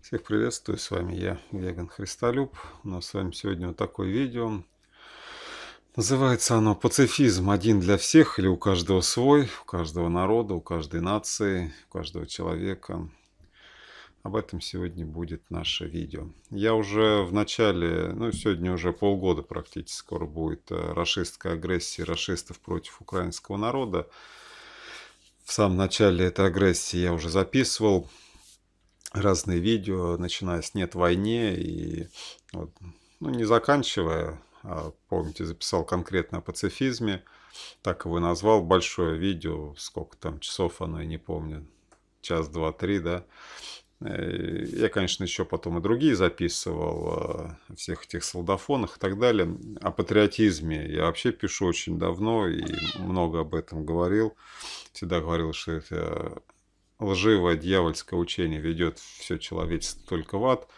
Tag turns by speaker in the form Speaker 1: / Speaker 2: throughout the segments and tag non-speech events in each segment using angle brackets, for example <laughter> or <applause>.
Speaker 1: Всех приветствую, с вами я, Веган Христолюб. У нас с вами сегодня вот такое видео. Называется оно «Пацифизм. Один для всех» или «У каждого свой», «У каждого народа», «У каждой нации», «У каждого человека». Об этом сегодня будет наше видео. Я уже в начале, ну сегодня уже полгода практически скоро будет э, расистская агрессия расистов против украинского народа. В самом начале этой агрессии я уже записывал разные видео, начиная с «Нет войне» и, вот, ну, не заканчивая, а, помните, записал конкретно о пацифизме, так его и назвал, большое видео, сколько там часов оно, я не помню, час, два, три, да. Э, я, конечно, еще потом и другие записывал, а, о всех этих солдафонах и так далее. О патриотизме я вообще пишу очень давно и много об этом говорил. Всегда говорил, что это лживое дьявольское учение ведет все человечество только в ад.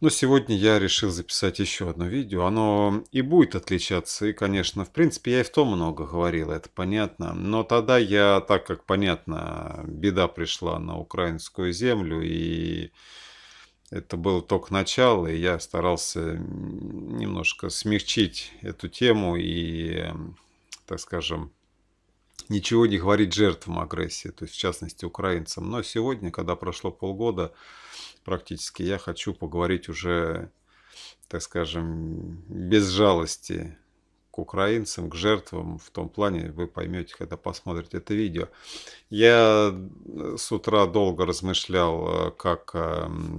Speaker 1: Но сегодня я решил записать еще одно видео. Оно и будет отличаться, и, конечно, в принципе, я и в том много говорил, это понятно. Но тогда я, так как, понятно, беда пришла на украинскую землю, и это было только начало, и я старался немножко смягчить эту тему и, так скажем, ничего не говорить жертвам агрессии, то есть в частности украинцам. Но сегодня, когда прошло полгода практически, я хочу поговорить уже, так скажем, без жалости к украинцам, к жертвам, в том плане вы поймете, когда посмотрите это видео. Я с утра долго размышлял, э, как, эм,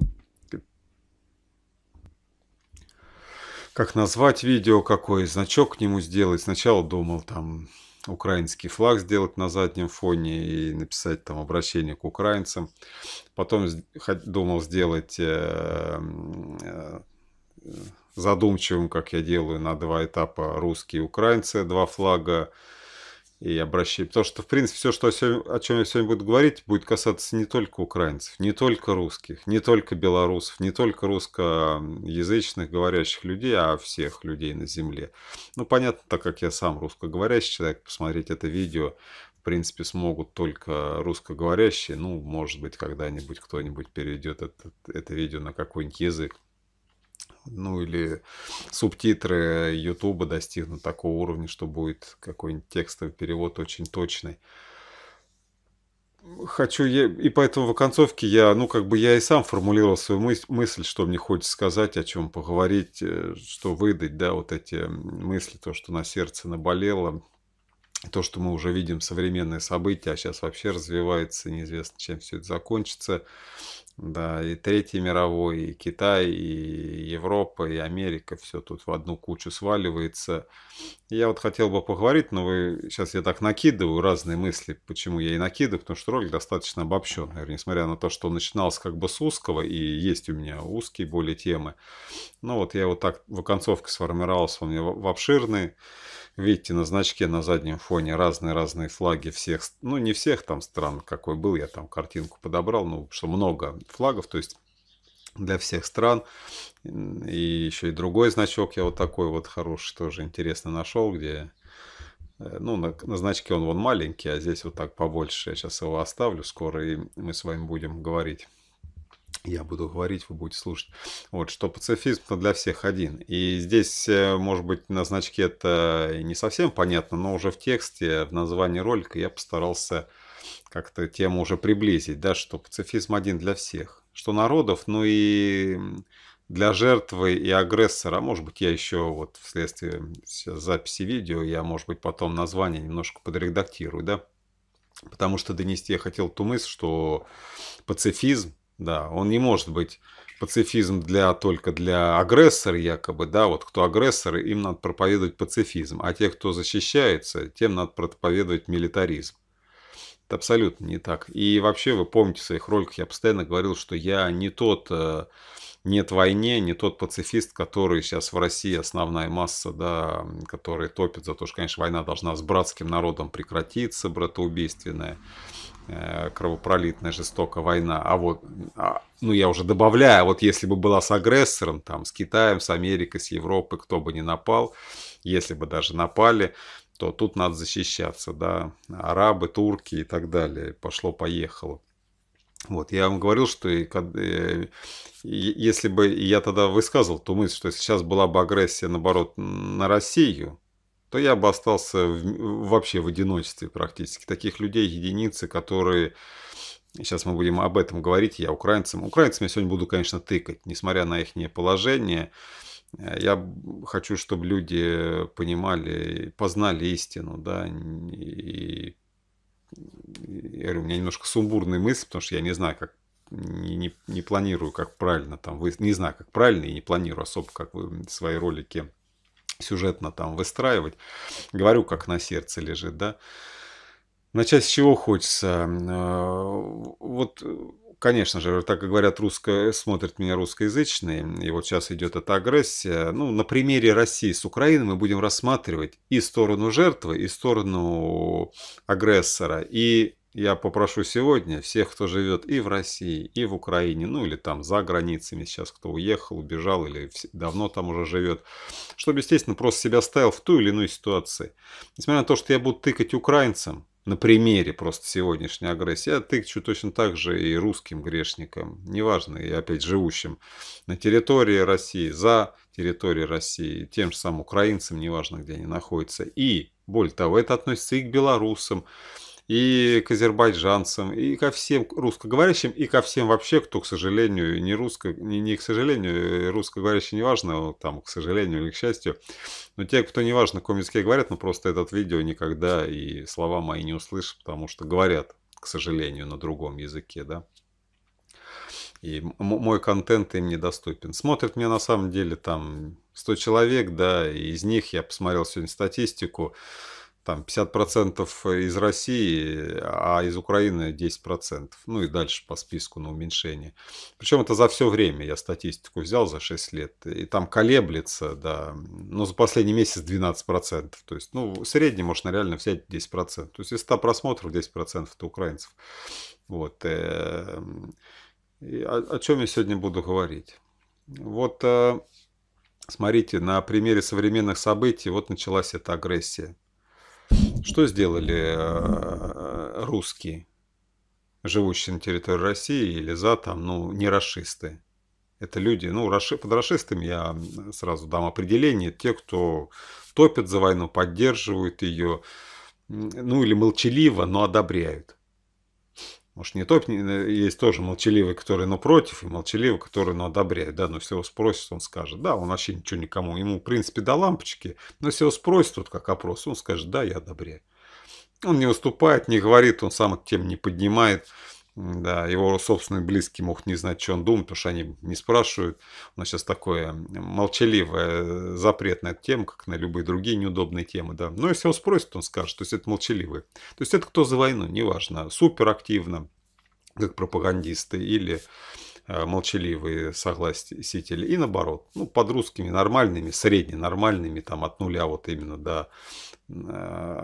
Speaker 1: как назвать видео, какой значок к нему сделать. Сначала думал там украинский флаг сделать на заднем фоне и написать там обращение к украинцам. Потом думал сделать э, э, задумчивым, как я делаю, на два этапа русские и украинцы, два флага и обращение. Потому что, в принципе, все, что сегодня, о чем я сегодня буду говорить, будет касаться не только украинцев, не только русских, не только белорусов, не только русскоязычных говорящих людей, а всех людей на земле. Ну, понятно, так как я сам русскоговорящий человек, посмотреть это видео, в принципе, смогут только русскоговорящие. Ну, может быть, когда-нибудь кто-нибудь переведет это, это видео на какой-нибудь язык ну или субтитры Ютуба достигнут такого уровня, что будет какой-нибудь текстовый перевод очень точный. Хочу я, и поэтому в оконцовке я, ну как бы я и сам формулировал свою мыс- мысль, что мне хочется сказать, о чем поговорить, э, что выдать, да, вот эти мысли, то, что на сердце наболело, то, что мы уже видим современные события, а сейчас вообще развивается, неизвестно, чем все это закончится. Да, и Третий мировой, и Китай, и Европа, и Америка, все тут в одну кучу сваливается. Я вот хотел бы поговорить, но вы сейчас я так накидываю разные мысли, почему я и накидываю, потому что ролик достаточно обобщенный, несмотря на то, что он начинался как бы с узкого, и есть у меня узкие более темы. Но ну вот я вот так в оконцовке сформировался, он мне в обширный. Видите, на значке на заднем фоне разные-разные флаги всех, ну не всех там стран, какой был, я там картинку подобрал, ну что много флагов, то есть для всех стран. И еще и другой значок я вот такой вот хороший тоже интересно нашел, где э, ну, на, на значке он вон маленький, а здесь вот так побольше. Я сейчас его оставлю скоро, и мы с вами будем говорить я буду говорить, вы будете слушать. Вот, что пацифизм для всех один. И здесь, э, может быть, на значке это не совсем понятно, но уже в тексте, в названии ролика я постарался как-то тему уже приблизить, да, что пацифизм один для всех, что народов, ну и для жертвы и агрессора, а может быть, я еще вот вследствие записи видео, я, может быть, потом название немножко подредактирую, да, потому что донести я хотел ту мысль, что пацифизм да, он не может быть пацифизм для, только для агрессора якобы, да, вот кто агрессор, им надо проповедовать пацифизм, а те, кто защищается, тем надо проповедовать милитаризм. Это абсолютно не так. И вообще, вы помните, в своих роликах я постоянно говорил, что я не тот э, нет войне, не тот пацифист, который сейчас в России основная масса, да, который топит за то, что, конечно, война должна с братским народом прекратиться, братоубийственная. Э, кровопролитная жестокая война. А вот, а, ну я уже добавляю, вот если бы была с агрессором, там, с Китаем, с Америкой, с Европой, кто бы не напал, если бы даже напали, то тут надо защищаться, да, арабы, турки и так далее, пошло-поехало. Вот, я вам говорил, что и, э, и, если бы я тогда высказывал ту мысль, что сейчас была бы агрессия, наоборот, на Россию, то я бы остался в, вообще в одиночестве практически. Таких людей единицы, которые... Сейчас мы будем об этом говорить, я украинцам. Украинцам я сегодня буду, конечно, тыкать, несмотря на их положение. Э, я хочу, чтобы люди понимали, познали истину, да, и я говорю, у меня немножко сумбурные мысль, потому что я не знаю, как не, не, не планирую, как правильно там, вы, не знаю, как правильно и не планирую особо, как вы свои ролики сюжетно там выстраивать. Говорю, как на сердце лежит, да. Начать с чего хочется. Э, вот, конечно же, так и говорят, русско... смотрят меня русскоязычные, и вот сейчас идет эта агрессия. Ну, на примере России с Украиной мы будем рассматривать и сторону жертвы, и сторону агрессора, и я попрошу сегодня всех, кто живет и в России, и в Украине, ну или там за границами сейчас, кто уехал, убежал или давно там уже живет, чтобы, естественно, просто себя ставил в ту или иную ситуацию. Несмотря на то, что я буду тыкать украинцам, на примере просто сегодняшней агрессии. Я тыкчу точно так же и русским грешникам, неважно, и опять живущим на территории России, за территорией России, тем же самым украинцам, неважно, где они находятся. И, более того, это относится и к белорусам, и к азербайджанцам, и ко всем русскоговорящим, и ко всем вообще, кто, к сожалению, не русско, не, не к сожалению, э, русскоговорящие неважно, ну, там, к сожалению или к счастью, но те, кто неважно, на каком языке говорят, но ну, просто этот видео никогда и слова мои не услышат, потому что говорят, к сожалению, на другом языке, да. И мой контент им недоступен. Смотрят меня на самом деле там 100 человек, да, и из них я посмотрел сегодня статистику, там 50% э, из России, а из Украины 10%. Ну и дальше по списку на уменьшение. Причем это за все время, я статистику взял за 6 лет. И там колеблется, да, Но за последний месяц 12%. То есть, ну, средний, среднем можно реально взять 10%. То есть из 100 просмотров 10% это украинцев. Вот. Э, и о, о чем я сегодня буду говорить? Вот... Э, смотрите, на примере современных событий вот началась эта агрессия. Что сделали э, русские, живущие на территории России или за там, ну, не расисты? Это люди, ну, под расистами я сразу дам определение, те, кто топят за войну, поддерживают ее, ну, или молчаливо, но одобряют. Может, не топ, э, есть тоже молчаливый, который, но против, и молчаливый, который, но одобряет. Да, но если его спросят, он скажет, да, он вообще ничего никому. Ему, в принципе, до лампочки, но если его спросят, вот как опрос, он скажет, да, я одобряю. Он не выступает, не говорит, он сам эту тему не поднимает. Да, его собственный близкий мог не знать, что он думает, потому что они не спрашивают. У нас сейчас такое молчаливое э, запрет на эту как на любые другие неудобные темы. Да. Но ну, если его спросят, он скажет, то есть это молчаливый. То есть это кто за войну, неважно, суперактивно, как пропагандисты или Э, молчаливые согласители и наоборот. Ну, под русскими нормальными, средненормальными, там от нуля вот именно до э,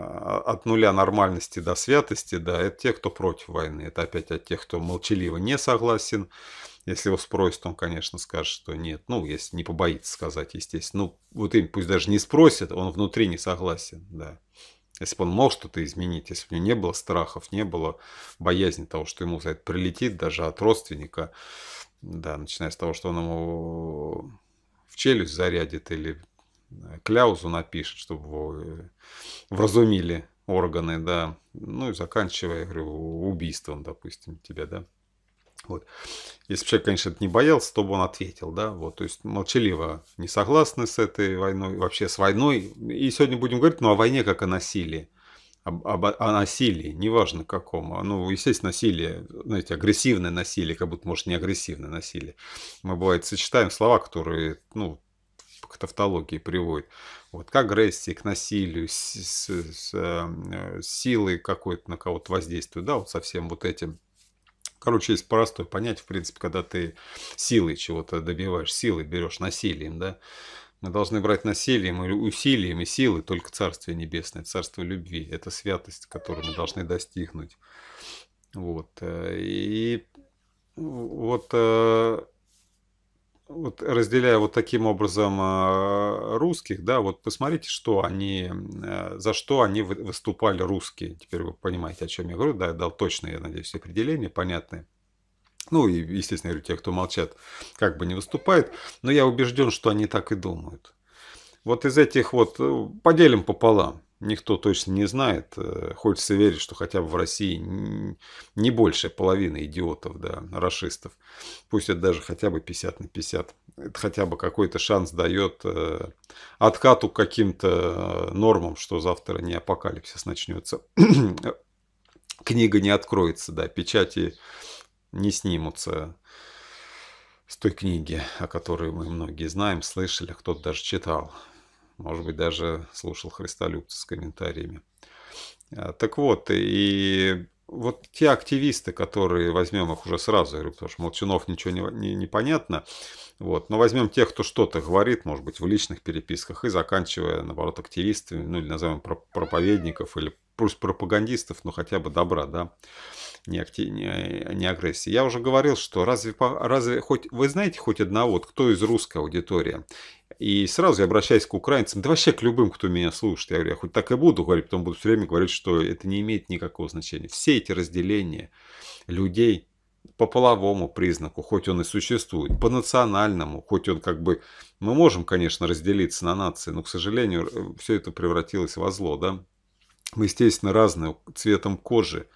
Speaker 1: от нуля нормальности до святости, да, это те, кто против войны, это опять от тех, кто молчаливо не согласен. Если его спросят, он, конечно, скажет, что нет. Ну, если не побоится сказать, естественно. Ну, вот им пусть даже не спросят, он внутри не согласен, да. Если бы он мог что-то изменить, если бы у него не было страхов, не было боязни того, что ему за это прилетит, даже от родственника, да, начиная с того, что он ему в челюсть зарядит или э, кляузу напишет, чтобы его э, вразумили органы, да, ну и заканчивая, я говорю, убийством, допустим, тебя, да. Вот. Если бы человек, конечно, это не боялся, то бы он ответил, да, вот, то есть молчаливо не согласны с этой войной, вообще с войной, и сегодня будем говорить, ну, о войне как о насилии, об, об, о насилии, неважно каком, ну, естественно, насилие, знаете, агрессивное насилие, как будто, может, не агрессивное насилие, мы, бывает, сочетаем слова, которые, ну, к тавтологии приводит. Вот, к агрессии, к насилию, с, с, с, с э, силой какой-то на кого-то воздействует, да, вот совсем вот этим Короче, есть простое понятие, в принципе, когда ты силой чего-то добиваешь, силой берешь насилием, да. Мы должны брать насилием или усилием и силой только Царствие Небесное, Царство Любви. Это святость, которую мы должны достигнуть. Вот. Э, и вот э, разделяя вот таким образом а, русских, да, вот посмотрите, что они, э, за что они выступали русские. Теперь вы понимаете, о чем я говорю. Да, я дал точные, я надеюсь, определения, понятные. Ну и, естественно, я говорю, те, кто молчат, как бы не выступает. Но я убежден, что они так и думают. Вот из этих вот э, поделим пополам никто точно не знает. Э, хочется верить, что хотя бы в России не больше половины идиотов, да, расистов. Пусть это даже хотя бы 50 на 50. Это хотя бы какой-то шанс дает э, откату к каким-то э, нормам, что завтра не апокалипсис начнется. <clears throat> Книга не откроется, да, печати не снимутся с той книги, о которой мы многие знаем, слышали, кто-то даже читал. Может быть, даже слушал Христолюбца с комментариями. А, так вот, и вот те активисты, которые, возьмем их уже сразу, говорю, потому что Молчунов ничего не, не, не понятно, вот, но возьмем тех, кто что-то говорит, может быть, в личных переписках, и заканчивая, наоборот, активистами, ну, или назовем проповедников, или пусть пропагандистов, но хотя бы добра, да, ни, акти... ни, ни агрессии. Я уже говорил, что разве, разве хоть вы знаете хоть одного, вот, кто из русской аудитории? И сразу я обращаюсь к украинцам, да вообще к любым, кто меня слушает. Я говорю, я хоть так и буду говорить, потом буду все время говорить, что это не имеет никакого значения. Все эти разделения людей по половому признаку, хоть он и существует, по национальному, хоть он как бы... Мы можем, конечно, разделиться на нации, но, к сожалению, э, все это превратилось во зло, да? Мы, естественно, разные цветом кожи,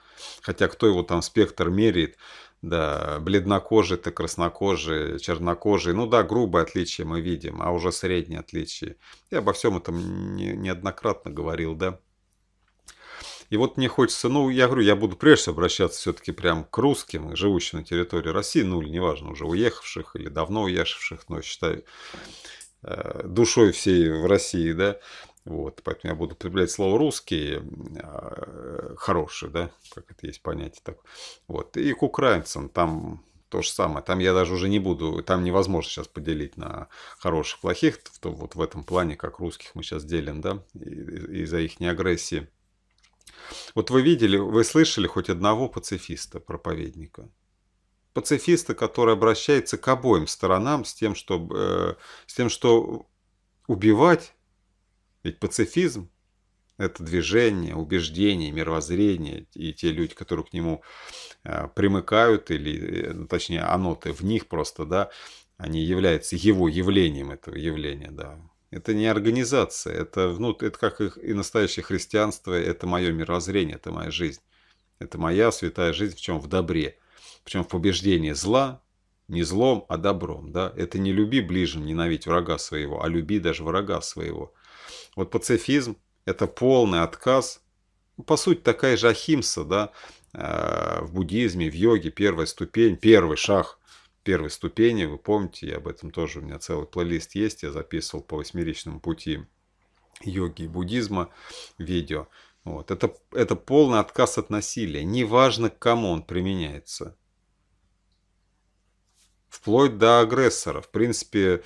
Speaker 1: Хотя кто его там спектр меряет? Да, бледнокожий то краснокожий, чернокожий. Ну да, грубое отличие мы видим, а уже среднее отличие. Я обо всем этом не, неоднократно говорил, да. И вот мне хочется, ну, я говорю, я буду прежде обращаться все-таки прям к русским, живущим на территории России, ну, или неважно, уже уехавших или давно уехавших, но считаю, э, душой всей в России, да, вот, поэтому я буду употреблять слово русские, а, э, хорошие, да, как это есть понятие так. Вот, и к украинцам там то же самое. Там я даже уже не буду, там невозможно сейчас поделить на хороших, плохих, то вот в этом плане, как русских мы сейчас делим, да, из-за их агрессии. Вот вы видели, вы слышали хоть одного пацифиста, проповедника? Пацифиста, который обращается к обоим сторонам с тем, чтобы, э, с тем, что убивать ведь пацифизм – это движение, убеждение, мировоззрение, и те люди, которые к нему э, примыкают, или, э, ну, точнее, оно-то в них просто, да, они являются его явлением, этого явления, да. Это не организация, это, ну, это как и настоящее христианство, это мое мировоззрение, это моя жизнь. Это моя святая жизнь, в чем в добре, причем в побеждении зла, не злом, а добром. Да? Это не люби ближнего, ненавидь врага своего, а люби даже врага своего. Вот пацифизм – это полный отказ. Ну, по сути, такая же ахимса, да, э, в буддизме, в йоге первая ступень, первый шаг первой ступени. Вы помните, я об этом тоже, у меня целый плейлист есть, я записывал по восьмеричному пути йоги и буддизма видео. Вот. Это, это полный отказ от насилия. Неважно, к кому он применяется. Вплоть до агрессора. В принципе,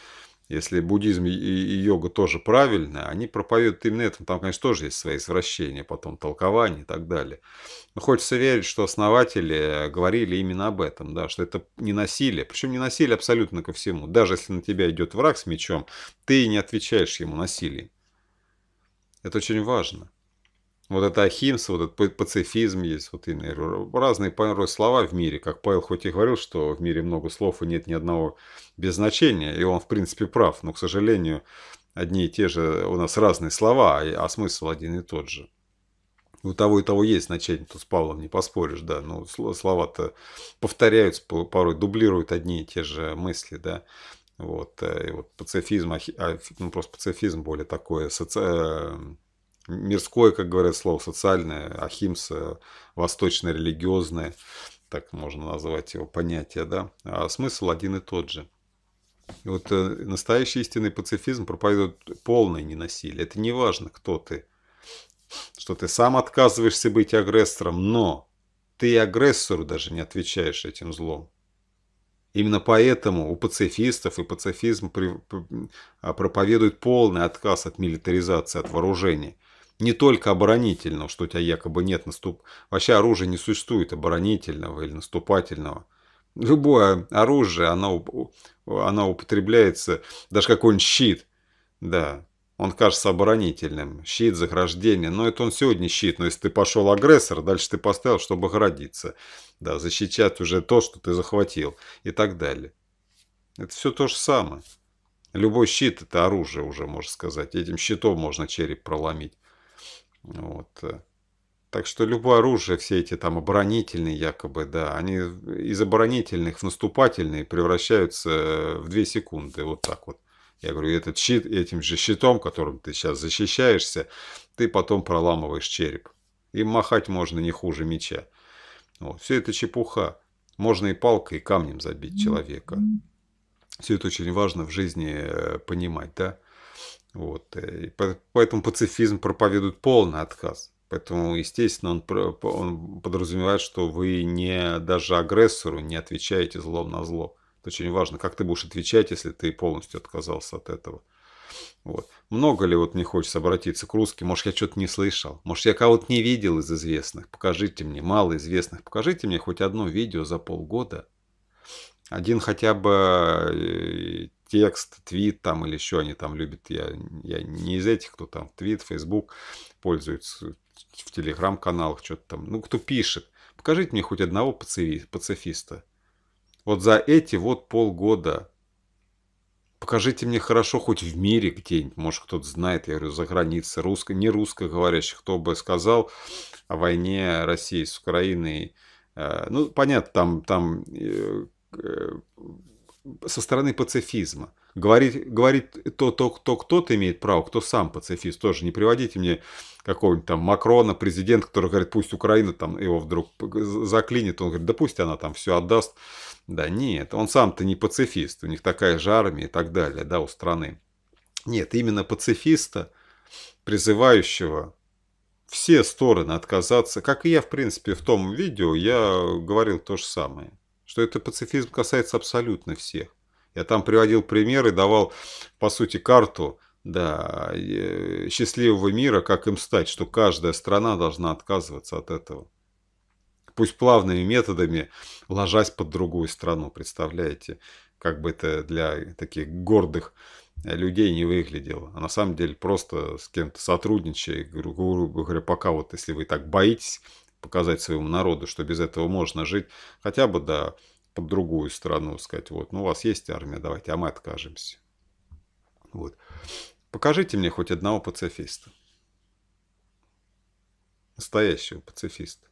Speaker 1: если буддизм и йога тоже правильные, они проповедуют именно это. Там, конечно, тоже есть свои извращения, потом толкования и так далее. Но хочется верить, что основатели э, говорили именно об этом, да, что это не насилие. Причем не насилие абсолютно ко всему. Даже если на тебя идет враг с мечом, ты не отвечаешь ему насилием. Это очень важно. Вот это ахимс, вот этот пацифизм есть, вот иные разные порой слова в мире. Как Павел хоть и говорил, что в мире много слов и нет ни одного без значения, и он в принципе прав, но, к сожалению, одни и те же у нас разные слова, а, а смысл один и тот же. У того и того есть значение, тут с Павлом не поспоришь, да, но ну, слова-то повторяются, порой дублируют одни и те же мысли, да. Вот, э, и вот пацифизм, а, ну, просто пацифизм более такое соци э, мирское, как говорят слово, социальное, ахимса, э, восточно-религиозное, так можно назвать его понятие, да, а смысл один и тот же. И вот э, настоящий истинный пацифизм проповедует полное ненасилие. Это не важно, кто ты, что ты сам отказываешься быть агрессором, но ты агрессору даже не отвечаешь этим злом. Именно поэтому у пацифистов и пацифизм при, при, а, проповедует полный отказ от милитаризации, от вооружений не только оборонительного, что у тебя якобы нет наступ... Вообще оружия не существует оборонительного или наступательного. Любое оружие, оно, оно употребляется, даже какой-нибудь щит, да, он кажется оборонительным. Щит, захождение. Но это он сегодня щит. Но если ты пошел агрессор, дальше ты поставил, чтобы оградиться. Да, защищать уже то, что ты захватил. И так далее. Это все то же самое. Любой щит – это оружие уже, можно сказать. Этим щитом можно череп проломить. Вот. Э. Так что любое оружие, все эти там оборонительные якобы, да, они из оборонительных в наступательные превращаются э, в 2 секунды, вот так вот. Я говорю, этот щит, этим же щитом, которым ты сейчас защищаешься, ты потом проламываешь череп. Им махать можно не хуже меча. Вот. Все это чепуха. Можно и палкой, и камнем забить человека. Все это очень важно в жизни э, понимать, да? Вот. Э, поэтому пацифизм проповедует полный отказ. Поэтому, естественно, он, он подразумевает, что вы не даже агрессору не отвечаете злом на зло. Это очень важно, как ты будешь отвечать, если ты полностью отказался от этого. Вот. Много ли вот мне хочется обратиться к русским? Может, я что-то не слышал? Может, я кого-то не видел из известных? Покажите мне, мало известных. Покажите мне хоть одно видео за полгода, один хотя бы э, текст, твит там или еще они там любят. Я, я не из этих, кто там твит, фейсбук пользуется, в телеграм-каналах что-то там. Ну, кто пишет. Покажите мне хоть одного пацифиста. Вот за эти вот полгода покажите мне хорошо хоть в мире где-нибудь, может кто-то знает, я говорю, за границей, русско, не русскоговорящих, кто бы сказал о войне России с Украиной. Э, ну, понятно, там, там э, Э, со стороны пацифизма. Говорить, говорить то, то, кто, кто-то имеет право, кто сам пацифист. Тоже не приводите мне какого-нибудь там Макрона, президента, который говорит, пусть Украина там его вдруг заклинит. Он говорит, да пусть она там все отдаст. Да нет, он сам-то не пацифист. У них такая же армия и так далее, да, у страны. Нет, именно пацифиста, призывающего все стороны отказаться, как и я, в принципе, в том видео, я говорил то же самое что это пацифизм касается абсолютно всех. Я там приводил примеры, давал, по сути, карту да, э, счастливого мира, как им стать, что каждая страна должна отказываться от этого. Пусть плавными методами, ложась под другую страну, представляете, как бы это для таких гордых людей не выглядело. А на самом деле просто с кем-то сотрудничая, говорю, говорю, пока вот если вы так боитесь показать своему народу, что без этого можно жить, хотя бы, да, под другую страну, сказать, вот, ну, у вас есть армия, давайте, а мы откажемся. Вот. Покажите мне хоть одного пацифиста. Настоящего пацифиста.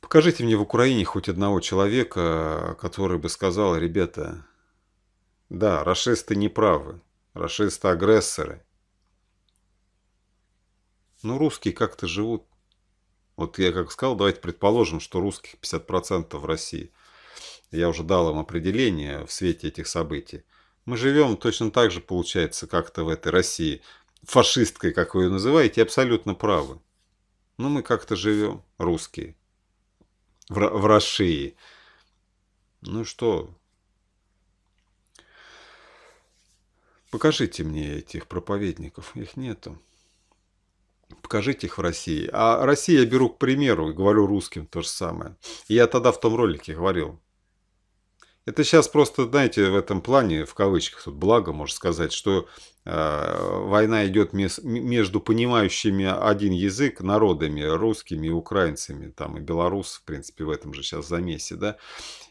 Speaker 1: Покажите мне в Украине хоть одного человека, который бы сказал, ребята, да, расисты не правы, расисты агрессоры. Ну русские как-то живут вот я как сказал, давайте предположим, что русских 50% в России. Я уже дал им определение в свете этих событий. Мы живем точно так же, получается, как-то в этой России. Фашисткой, как вы ее называете, абсолютно правы. Но мы как-то живем, русские. В, в России. Ну что? Покажите мне этих проповедников. Их нету покажите их в России. А Россия я беру к примеру и говорю русским то же самое. И я тогда в том ролике говорил. Это сейчас просто, знаете, в этом плане, в кавычках, тут благо, можно сказать, что э, война идет мес, между понимающими один язык народами, русскими и украинцами, там и белорусы, в принципе, в этом же сейчас замесе, да.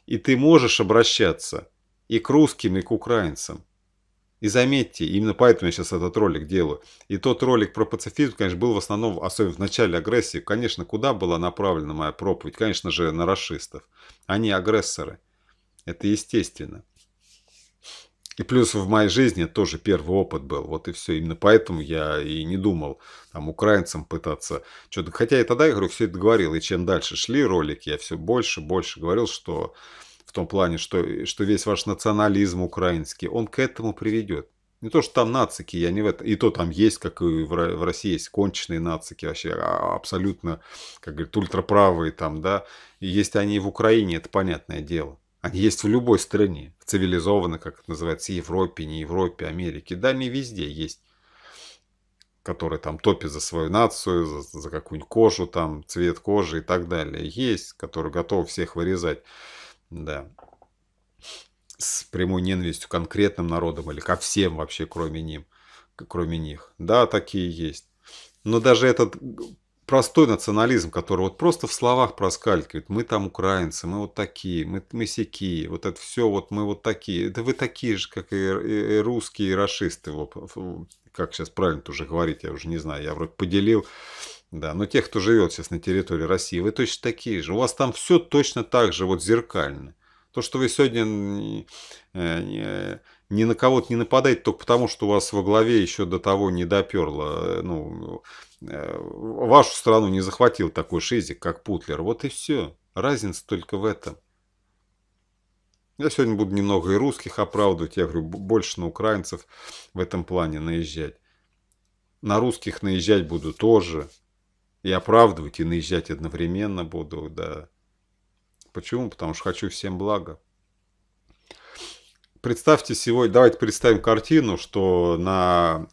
Speaker 1: И ты можешь обращаться и к русским, и к украинцам. И заметьте, именно поэтому я сейчас этот ролик делаю. И тот ролик про пацифизм, конечно, был в основном, особенно в начале агрессии. Конечно, куда была направлена моя проповедь? Конечно же, на расистов. Они агрессоры. Это естественно. И плюс в моей жизни тоже первый опыт был. Вот и все. Именно поэтому я и не думал там украинцам пытаться что-то. Хотя и тогда я говорю, все это говорил. И чем дальше шли ролики, я все больше, больше говорил, что том плане, что, что весь ваш национализм украинский, он к этому приведет. Не то, что там нацики, я не в этом. И то там есть, как и в России есть конченые нацики, вообще а, абсолютно, как говорят, ультраправые там, да. И есть они и в Украине, это понятное дело. Они есть в любой стране, в цивилизованной, как это называется, Европе, не Европе, Америке. Да, не везде есть которые там топят за свою нацию, за, за какую-нибудь кожу, там, цвет кожи и так далее. Есть, которые готовы всех вырезать. Да. С прямой ненавистью к конкретным народам или ко всем вообще, кроме, ним, кроме них. Да, такие есть. Но даже этот простой национализм, который вот просто в словах проскальзывает. Мы там украинцы, мы вот такие, мы, мы сякие, вот это все, вот мы вот такие. Да вы такие же, как и, и русские, и расисты. Как сейчас правильно тоже говорить, я уже не знаю, я вроде поделил да, но ну, тех, кто живет сейчас на территории России, вы точно такие же. У вас там все точно так же, вот зеркально. То, что вы сегодня ни, э, ни, ни на кого-то не нападаете, только потому, что у вас во главе еще до того не доперло, э, ну, э, вашу страну не захватил такой шизик, как Путлер. Вот и все. Разница только в этом. Я сегодня буду немного и русских оправдывать, я говорю, больше на украинцев в этом плане наезжать. На русских наезжать буду тоже и оправдывать, и наезжать одновременно буду, да. Почему? Потому что хочу всем блага. Представьте сегодня, давайте представим картину, что на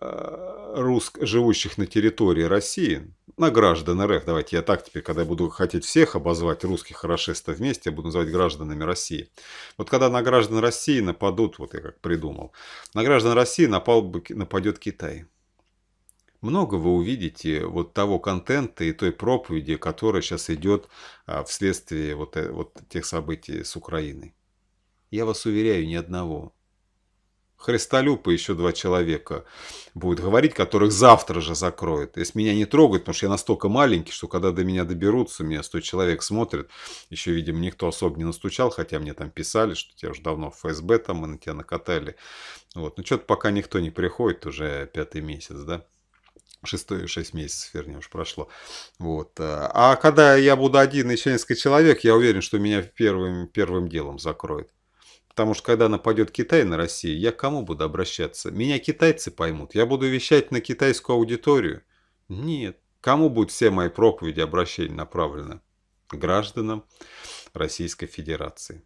Speaker 1: э, рус, живущих на территории России, на граждан РФ, давайте я так теперь, когда я буду хотеть всех обозвать русских и расистов вместе, я буду называть гражданами России. Вот когда на граждан России нападут, вот я как придумал, на граждан России напал бы, нападет Китай много вы увидите вот того контента и той проповеди, которая сейчас идет а, вследствие вот, э, вот тех событий с Украиной. Я вас уверяю, ни одного. Христолюпа еще два человека будет говорить, которых завтра же закроют. Если меня не трогают, потому что я настолько маленький, что когда до меня доберутся, меня 100 человек смотрят. Еще, видимо, никто особо не настучал, хотя мне там писали, что тебя уже давно в ФСБ там и на тебя накатали. Вот. Но ну, что-то пока никто не приходит, уже пятый месяц, да шестое, шесть месяцев, вернее, уж прошло. Вот. Э, а когда я буду один еще несколько человек, я уверен, что меня первым, первым делом закроют. Потому что когда нападет Китай на Россию, я к кому буду обращаться? Меня китайцы поймут. Я буду вещать на китайскую аудиторию? Нет. Кому будут все мои проповеди обращения направлены? Гражданам Российской Федерации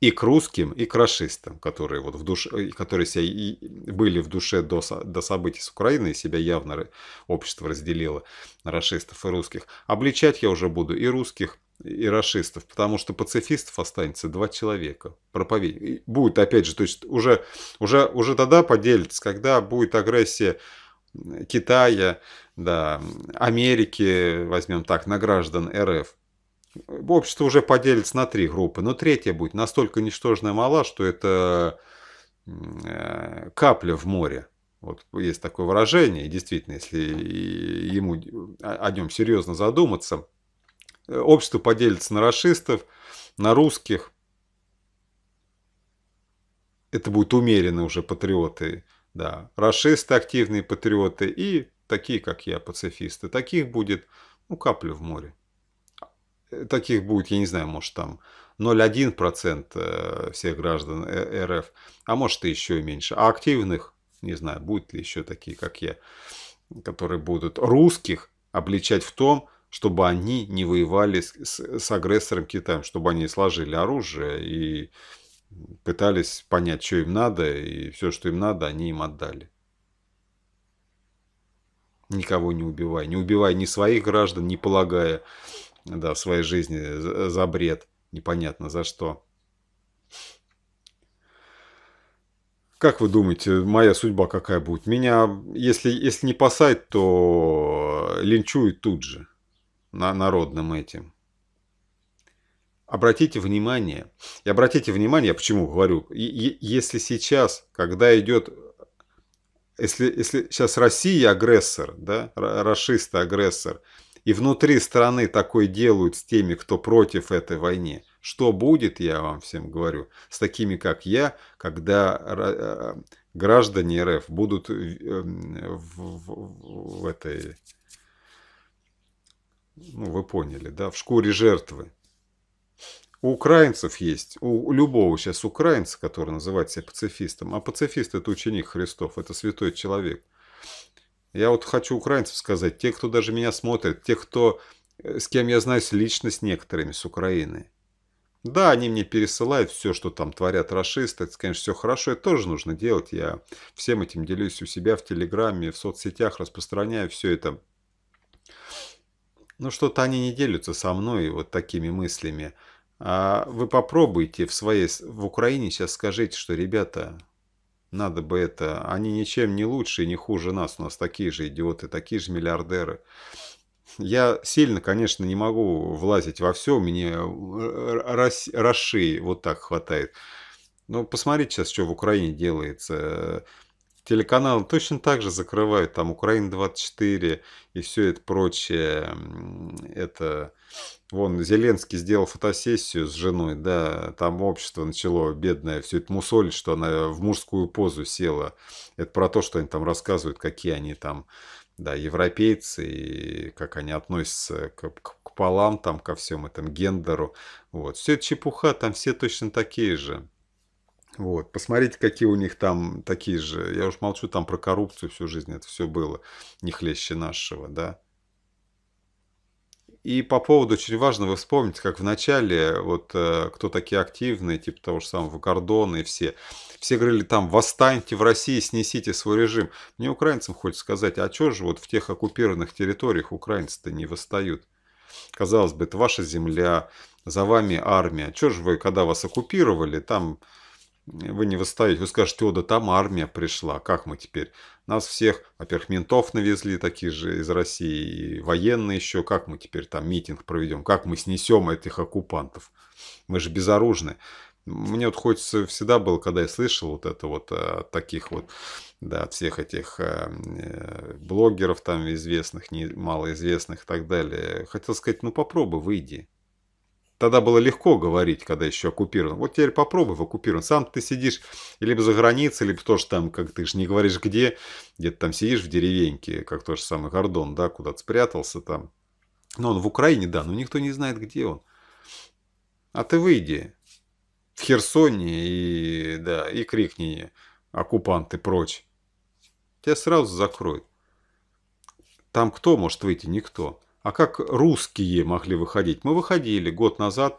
Speaker 1: и к русским, и к расистам, которые, вот в душе, которые себя были в душе до, до событий с Украиной, себя явно общество разделило на расистов и русских. Обличать я уже буду и русских, и расистов, потому что пацифистов останется два человека. Проповедь. Будет, опять же, то есть уже, уже, уже тогда поделится, когда будет агрессия Китая, да, Америки, возьмем так, на граждан РФ общество уже поделится на три группы, но третья будет настолько ничтожная мала, что это э, капля в море. Вот есть такое выражение, действительно, если ему о нем серьезно задуматься, э, общество поделится на расистов, на русских. Это будут умеренные уже патриоты, да, расисты, активные патриоты и такие, как я, пацифисты. Таких будет, ну, капля в море. Э, таких будет, я не знаю, может там 0,1% э, всех граждан э, РФ, а может и еще и меньше. А активных, не знаю, будет ли еще такие, как я, которые будут русских обличать в том, чтобы они не воевали с, с, с агрессором Китаем, чтобы они сложили оружие и пытались понять, что им надо, и все, что им надо, они им отдали. Никого не убивай. Не убивай ни своих граждан, не полагая да, в своей жизни за бред, непонятно за что. Как вы думаете, моя судьба какая будет? Меня, если, если не пасать, то линчуют тут же, на, народным этим. Обратите внимание, и обратите внимание, я почему говорю, и, и, если сейчас, когда идет если, если сейчас Россия агрессор, да, расист агрессор, и внутри страны такое делают с теми, кто против этой войны. Что будет, я вам всем говорю, с такими, как я, когда э, граждане РФ будут эм, в, в, в этой... Ну, вы поняли, да? В шкуре жертвы. У украинцев есть, у любого сейчас украинца, который называет себя пацифистом, а пацифист это ученик Христов, это святой человек – я вот хочу украинцев сказать, те, кто даже меня смотрит, те, кто, э, с кем я знаюсь лично с некоторыми с Украины. Да, они мне пересылают все, что там творят расисты, это, конечно, все хорошо, это тоже нужно делать, я всем этим делюсь у себя в Телеграме, в соцсетях, распространяю все это. Но что-то они не делятся со мной вот такими мыслями. А вы попробуйте в своей, в Украине сейчас скажите, что, ребята, надо бы это... Они ничем не лучше и не хуже нас. У нас такие же идиоты, такие же миллиардеры. Я сильно, конечно, не могу влазить во все. Мне э, рас... расши вот так хватает. Но посмотрите сейчас, что в Украине делается телеканалы точно так же закрывают, там Украина-24 и все это прочее. Это, вон, Зеленский сделал фотосессию с женой, да, там общество начало, бедное, все это мусолить, что она в мужскую позу села. Это про то, что они там рассказывают, какие они там, да, европейцы, и как они относятся к, к, к полам, там, ко всем этому гендеру. Вот, все это чепуха, там все точно такие же. Вот. Посмотрите, какие у них там такие же. Я уж молчу там про коррупцию всю жизнь. Это все было не хлеще нашего, да. И по поводу очень важно, вы вспомните, как в начале, вот э, кто такие активные, типа того же самого Гордона и все, все говорили там, восстаньте в России, снесите свой режим. Мне украинцам хочется сказать, а что же вот в тех оккупированных территориях украинцы-то не восстают? Казалось бы, это ваша земля, за вами армия. Что же вы, когда вас оккупировали, там вы не восстаете, вы скажете, о, да там армия пришла, как мы теперь? Нас всех, во-первых, ментов навезли, таких же из России, и военные еще, как мы теперь там митинг проведем, как мы снесем этих оккупантов? Мы же безоружны. Мне вот хочется всегда было, когда я слышал вот это вот э, от таких вот, да, от всех этих э, э, блогеров там известных, малоизвестных и так далее, хотел сказать, ну попробуй, выйди, Тогда было легко говорить, когда еще оккупирован. Вот теперь попробуй в оккупирован. Сам ты сидишь либо за границей, либо тоже там, как ты же не говоришь где, где-то там сидишь в деревеньке, как тот же самый Гордон, да, куда-то спрятался там. Но он в Украине, да, но никто не знает, где он. А ты выйди в Херсоне и, да, и крикни оккупанты прочь. Тебя сразу закроют. Там кто может выйти? Никто. А как русские могли выходить? Мы выходили год назад.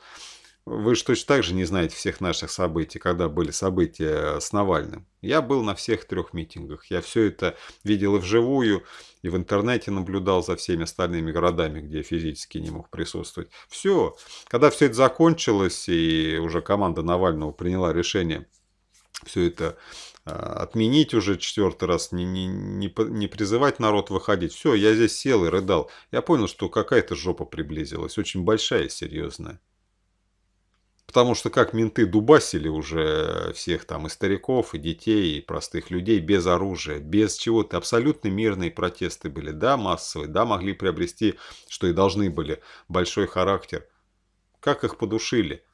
Speaker 1: Вы же точно так же не знаете всех наших событий, когда были события с Навальным. Я был на всех трех митингах. Я все это видел и вживую, и в интернете наблюдал за всеми остальными городами, где я физически не мог присутствовать. Все. Когда все это закончилось, и уже команда Навального приняла решение все это Э, отменить уже четвертый раз, не, не, не, не призывать народ выходить. Все, я здесь сел и рыдал. Я понял, что какая-то жопа приблизилась, очень большая серьезная. Потому что как менты дубасили уже всех там и стариков, и детей, и простых людей без оружия, без чего-то. Абсолютно мирные протесты были, да, массовые, да, могли приобрести, что и должны были, большой характер. Как их подушили.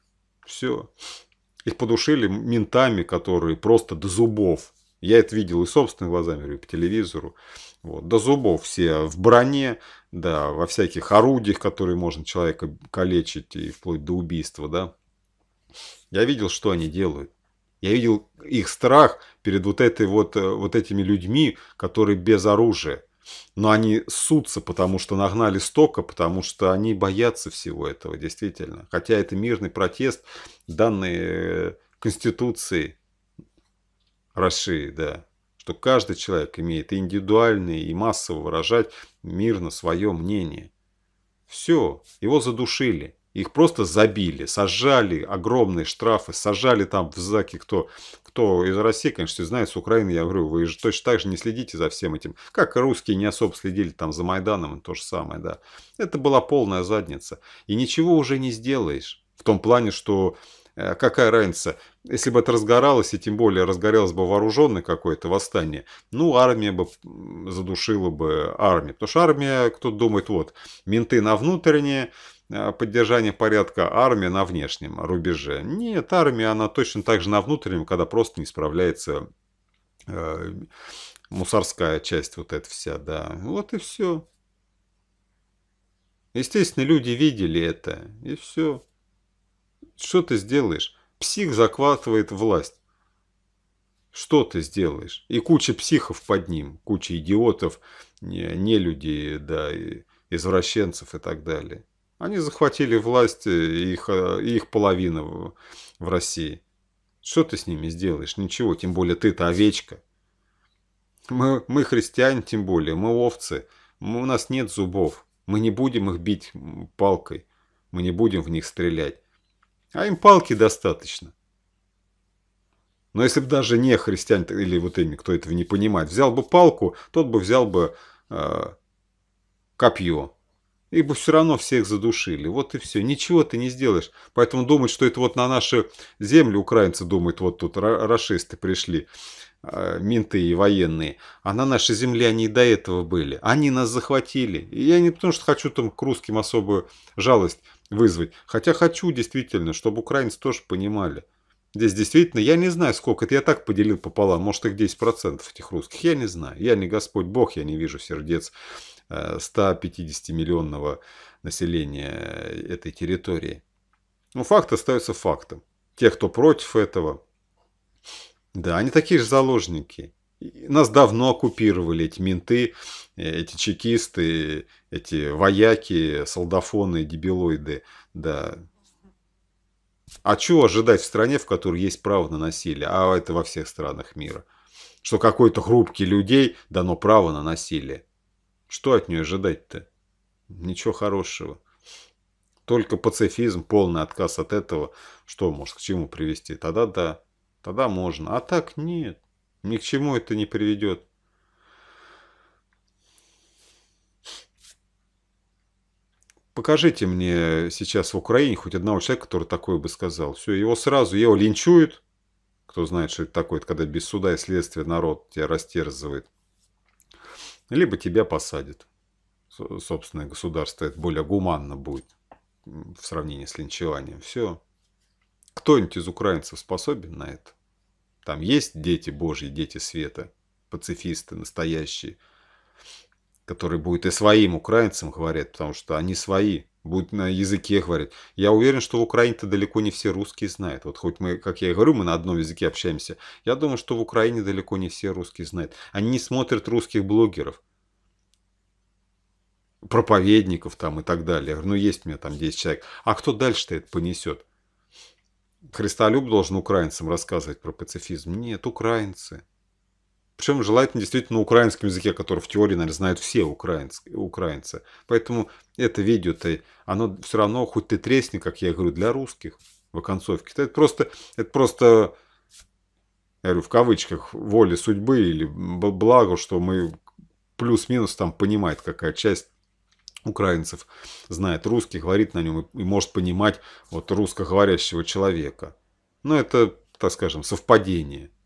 Speaker 1: Все. Их подушили ментами, которые просто до зубов. Я это видел и собственными глазами, и по телевизору. Вот, до зубов все в броне, да, во всяких орудиях, которые можно человека калечить и вплоть до убийства, да. Я видел, что они делают. Я видел их страх перед вот, этой вот, э, вот этими людьми, которые без оружия но они сутся, потому что нагнали столько, потому что они боятся всего этого, действительно. Хотя это мирный протест, данные э, Конституции России, да, что каждый человек имеет и и массово выражать мирно свое мнение. Все, его задушили. Их просто забили, сажали, огромные штрафы, сажали там в заки, кто, кто из России, конечно, знает, с Украины, я говорю, вы же точно так же не следите за всем этим. Как русские не особо следили там за Майданом, то же самое, да. Это была полная задница. И ничего уже не сделаешь. В том плане, что э, какая разница, если бы это разгоралось, и тем более разгорелось бы вооруженное какое-то восстание, ну, армия бы задушила бы армию. Потому что армия, кто думает, вот, менты на внутренние, Э, поддержание порядка армия на внешнем рубеже. Нет, армия, она точно так же на внутреннем, когда просто не справляется э, мусорская часть вот эта вся, да. Вот и все. Естественно, люди видели это, и все. Что ты сделаешь? Псих захватывает власть. Что ты сделаешь? И куча психов под ним, куча идиотов, не нелюдей, да, и извращенцев и так далее. Они захватили власть э, их, э, их половина в, России. Что ты с ними сделаешь? Ничего, тем более ты-то овечка. Мы, мы христиане, тем более, мы овцы. Мы, у нас нет зубов. Мы не будем их бить палкой. Мы не будем в них стрелять. А им палки достаточно. Но если бы даже не христиан, или вот ими, кто этого не понимает, взял бы палку, тот бы взял бы э, копье. Ибо все равно всех задушили. Вот и все. Ничего ты не сделаешь. Поэтому думать, что это вот на наши земли украинцы думают, вот тут расисты пришли, а, менты и военные. А на нашей земле они и до этого были. Они нас захватили. И я не потому, что хочу там к русским особую жалость вызвать. Хотя хочу действительно, чтобы украинцы тоже понимали. Здесь действительно, я не знаю сколько, это я так поделил пополам, может их 10% этих русских, я не знаю, я не Господь Бог, я не вижу сердец 150-миллионного э, населения э, этой территории. Но ну, факт остается фактом. Те, кто против этого, да, они такие же заложники. Нас давно оккупировали эти менты, э, эти чекисты, эти вояки, солдафоны, дебилоиды. Да. А чего ожидать в стране, в которой есть право на насилие? А это во всех странах мира. Что какой-то хрупкий людей дано право на насилие. Что от нее ожидать-то? Ничего хорошего. Только пацифизм, полный отказ от этого, что может к чему привести? Тогда да, тогда можно. А так нет, ни к чему это не приведет. покажите мне сейчас в Украине хоть одного человека, который такое бы сказал. Все, его сразу, его линчуют. Кто знает, что это такое, это когда без суда и следствия народ тебя растерзывает либо тебя посадят. Собственное государство это более гуманно будет в сравнении с линчеванием. Все. Кто-нибудь из украинцев способен на это? Там есть дети Божьи, дети света, пацифисты настоящие, которые будут и своим украинцам говорят, потому что они свои будет на языке говорить. Я уверен, что в Украине-то далеко не все русские знают. Вот хоть мы, как я и говорю, мы на одном языке общаемся. Я думаю, что в Украине далеко не все русские знают. Они не смотрят русских блогеров проповедников там и так далее. Я ну, есть у меня там 10 человек. А кто дальше-то это понесет? Христолюб должен украинцам рассказывать про пацифизм? Нет, украинцы. Причем желательно действительно на украинском языке, который в теории, наверное, знают все украинцы. Поэтому это видео-то, оно все равно, хоть ты тресни, как я говорю, для русских в оконцовке. Это просто, это просто я говорю, в кавычках, воли судьбы или благо, что мы плюс-минус там понимает, какая часть украинцев знает русский, говорит на нем и, и может понимать вот русскоговорящего человека. Но ну, это, так скажем, совпадение –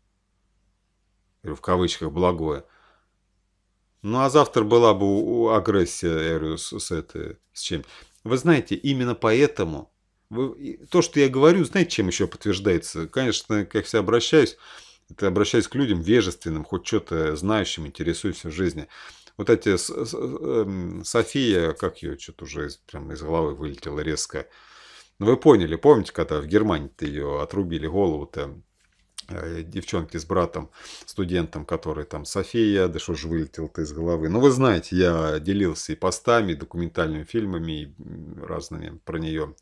Speaker 1: в кавычках благое. Ну а завтра была бы агрессия Эриус с, это, с чем. Вы знаете, именно поэтому вы, то, что я говорю, знаете, чем еще подтверждается? Конечно, как я обращаюсь, это обращаюсь к людям вежественным, хоть что-то знающим, интересующимся в жизни. Вот эти эм, София, как ее что-то уже из, прям из головы вылетело резко. Ну вы поняли, помните, когда в Германии-то ее отрубили голову-то Э, девчонки с братом, студентом, который там, София, да что ж вылетел ты из головы. Но ну, вы знаете, я делился и постами, и документальными фильмами, и разными про нее.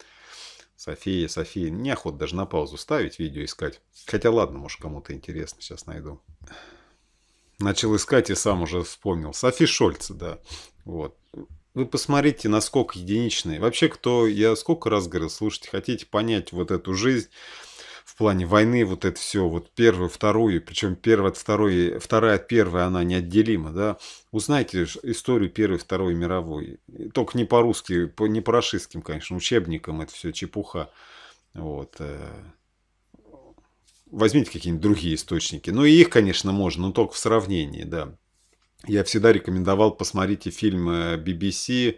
Speaker 1: София, София. Неохота даже на паузу ставить, видео искать. Хотя ладно, может, кому-то интересно, сейчас найду. Начал искать и сам уже вспомнил. Софи Шольц, да. Вот. Вы посмотрите, насколько единичные. Вообще, кто, я сколько раз говорил, слушайте, хотите понять вот эту жизнь, в плане войны вот это все, вот первую, вторую, причем первая от второй, вторая от первой, она неотделима, да. Узнайте историю Первой Второй мировой. Только не по-русски, по, не по расистским, конечно, учебникам это все чепуха. Вот. Э, возьмите какие-нибудь другие источники. Ну и их, конечно, можно, но только в сравнении, да. Я всегда рекомендовал посмотрите фильм BBC э,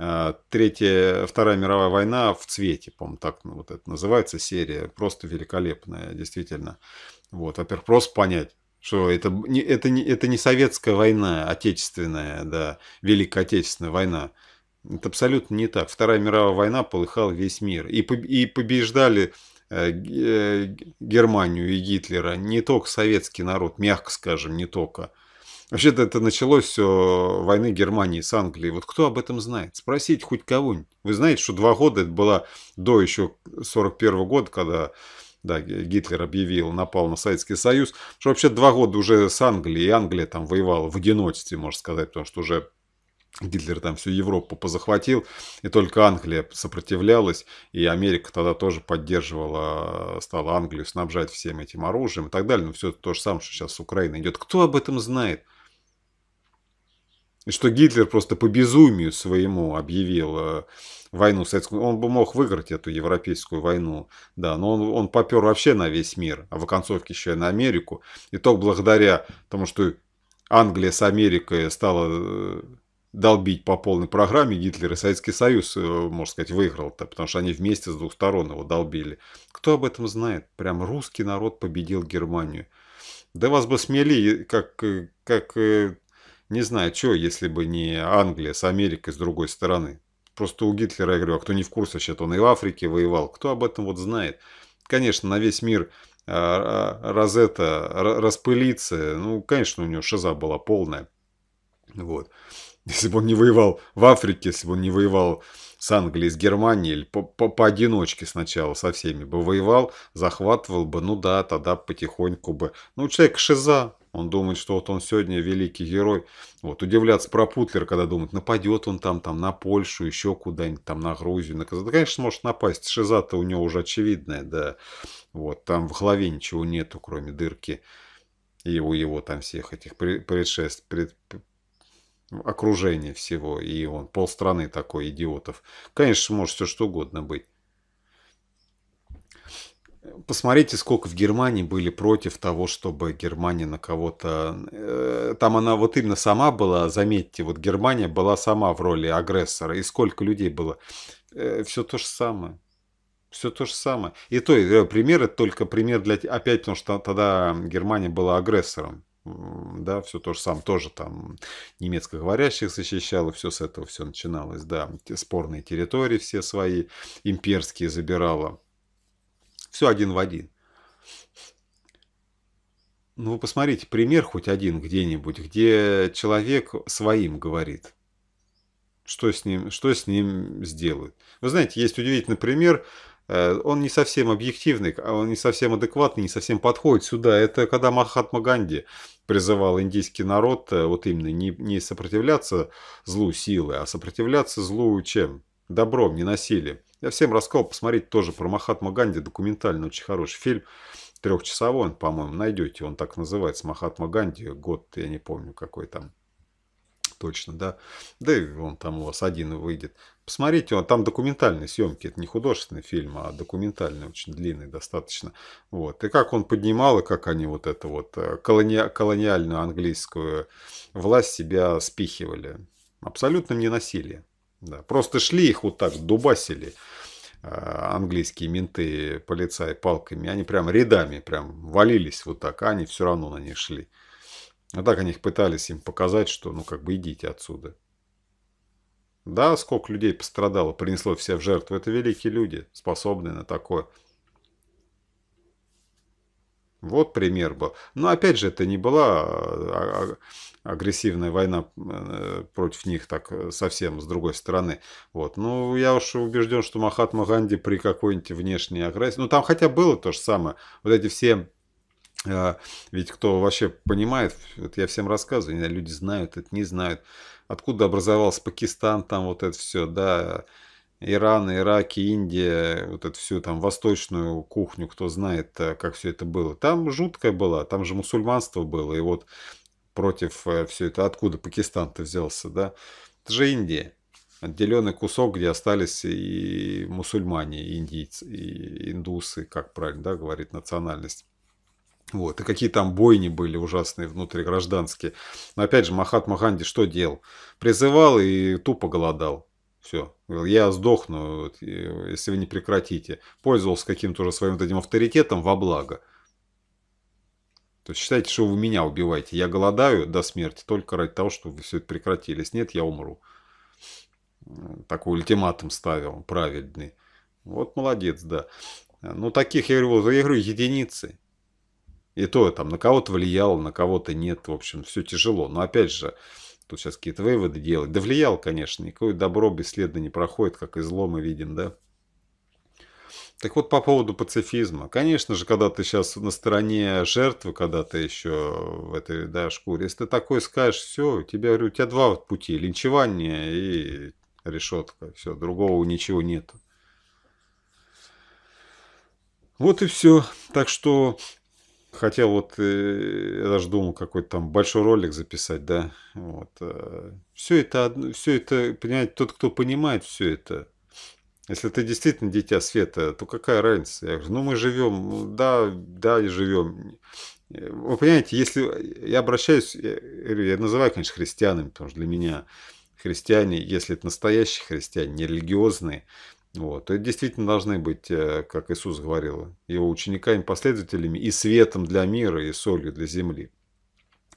Speaker 1: а, третья, Вторая мировая война в цвете, по-моему, так ну, вот это называется серия. Просто великолепная, действительно. Вот, во-первых, просто понять, что это, не, это, не, это не советская война, отечественная, да, Великая Отечественная война. Это абсолютно не так. Вторая мировая война полыхала весь мир. И, и побеждали э, э, Германию и Гитлера не только советский народ, мягко скажем, не только Вообще-то это началось все войны Германии с Англией. Вот кто об этом знает? Спросите хоть кого-нибудь. Вы знаете, что два года это было до еще 41 года, когда да, Гитлер объявил, напал на Советский Союз, что вообще два года уже с Англией, и Англия там воевала в одиночестве, можно сказать, потому что уже Гитлер там всю Европу позахватил, и только Англия сопротивлялась, и Америка тогда тоже поддерживала, стала Англию снабжать всем этим оружием и так далее. Но все то же самое, что сейчас с Украиной идет. Кто об этом знает? И что Гитлер просто по безумию своему объявил э, войну советскую. Он бы мог выиграть эту европейскую войну, да, но он, он попер вообще на весь мир, а в оконцовке еще и на Америку. И то благодаря тому, что Англия с Америкой стала э, долбить по полной программе Гитлер и Советский Союз, э, можно сказать, выиграл-то, потому что они вместе с двух сторон его долбили. Кто об этом знает? Прям русский народ победил Германию. Да вас бы смели, как, как не знаю, что, если бы не Англия с Америкой с другой стороны. Просто у Гитлера, я говорю, а кто не в курсе, что он и в Африке воевал, кто об этом вот знает. Конечно, на весь мир а, а, раз это распылиться. ну, конечно, у него шиза была полная. Вот. <laughs> Если бы он не воевал в Африке, если бы он не воевал с Англией, с Германией, или по, по, поодиночке сначала со всеми бы воевал, захватывал бы, ну да, тогда потихоньку бы. Ну, человек шиза, он думает, что вот он сегодня великий герой. Вот, удивляться про Путлер, когда думает, нападет он там, там на Польшу, еще куда-нибудь, там на Грузию. На... Да, конечно, может напасть. Шиза-то у него уже очевидная, да. Вот, там в голове ничего нету, кроме дырки и у его там всех этих предшеств, пред, окружения всего. И он полстраны такой идиотов. Конечно, может все что угодно быть. Посмотрите, сколько в Германии были против того, чтобы Германия на кого-то... Э, там она вот именно сама была, заметьте, вот Германия была сама в роли агрессора. И сколько людей было. Э, все то же самое. Все то же самое. И то, и э, пример, это только пример для... Опять, потому что тогда Германия была агрессором. Да, все то же самое. Тоже там немецкоговорящих защищала. Все с этого все начиналось. Да, спорные территории все свои имперские забирала. Все один в один. Ну, вы посмотрите пример хоть один где-нибудь, где человек своим говорит. Что с ним, что с ним сделают. Вы знаете, есть удивительный пример. Э, он не совсем объективный, а он не совсем адекватный, не совсем подходит сюда. Это когда Махатма Ганди призывал индийский народ э, вот именно не, не сопротивляться злу силы, а сопротивляться злу чем? Добром, не насилием. Я всем рассказал посмотреть тоже про Махатма Ганди. Документальный очень хороший фильм. Трехчасовой он, по-моему, найдете. Он так называется. Махатма Ганди. Год, я не помню, какой там точно, да. Да и он там у вас один выйдет. Посмотрите, он, там документальные съемки. Это не художественный фильм, а документальный, очень длинный достаточно. Вот. И как он поднимал, и как они вот эту вот э, колони... колониальную английскую власть себя спихивали. абсолютно не насилие. Да, просто шли их вот так дубасили э, английские менты, полицаи палками, они прям рядами прям валились вот так, а они все равно на них шли. А так они их пытались им показать, что ну как бы идите отсюда. Да, сколько людей пострадало, принесло все в жертву. Это великие люди, способные на такое. Вот пример был. Но опять же, это не была а, а, агрессивная война э, против них так э, совсем с другой стороны. Вот. Ну, я уж убежден, что Махатма Ганди при какой-нибудь внешней агрессии... Ну, там хотя было то же самое. Вот эти все э, ведь кто вообще понимает, Вот я всем рассказываю, люди знают, это не знают, откуда образовался Пакистан, там вот это все, да, Иран, Ирак, Индия, вот эту всю там восточную кухню, кто знает, э, как все это было. Там жуткое было, там же мусульманство было, и вот против э, все это, откуда Пакистан-то взялся, да? Это же Индия. Отделенный кусок, где остались и мусульмане, и индийцы, и индусы, как правильно, да, говорит национальность. Вот, и какие там бойни были ужасные внутригражданские. Но опять же, Махат Маханди что делал? Призывал и тупо голодал. Все. Я сдохну, если вы не прекратите. Пользовался каким-то уже своим вот этим авторитетом во благо. То есть считайте, что вы меня убиваете. Я голодаю до смерти только ради того, чтобы вы все это прекратились. Нет, я умру. Такой ультиматум ставил, праведный. Вот молодец, да. Ну, таких, я говорю, я говорю, единицы. И то там на кого-то влияло, на кого-то нет. В общем, все тяжело. Но опять же, тут сейчас какие-то выводы делать. Да влиял, конечно, никакое добро бесследно не проходит, как и зло мы видим, да. Так вот, по поводу пацифизма. Конечно же, когда ты сейчас на стороне жертвы, когда ты еще в этой да, шкуре, если ты такой скажешь, все, у тебя, у тебя два пути, линчевание и решетка, все, другого ничего нету. Вот и все. Так что Хотел вот, э, я даже думал какой-то там большой ролик записать, да. Вот. Э. Все это, все это, понимаете, тот, кто понимает все это, если ты действительно дитя света, то какая разница? Я говорю, ну мы живем, да, да, живем. Э, вы понимаете, если я обращаюсь, я, я называю, конечно, христианами, потому что для меня христиане, если это настоящие христиане, не религиозные, вот. Это действительно должны быть, э, как Иисус говорил, его учениками, последователями и светом для мира, и солью для земли.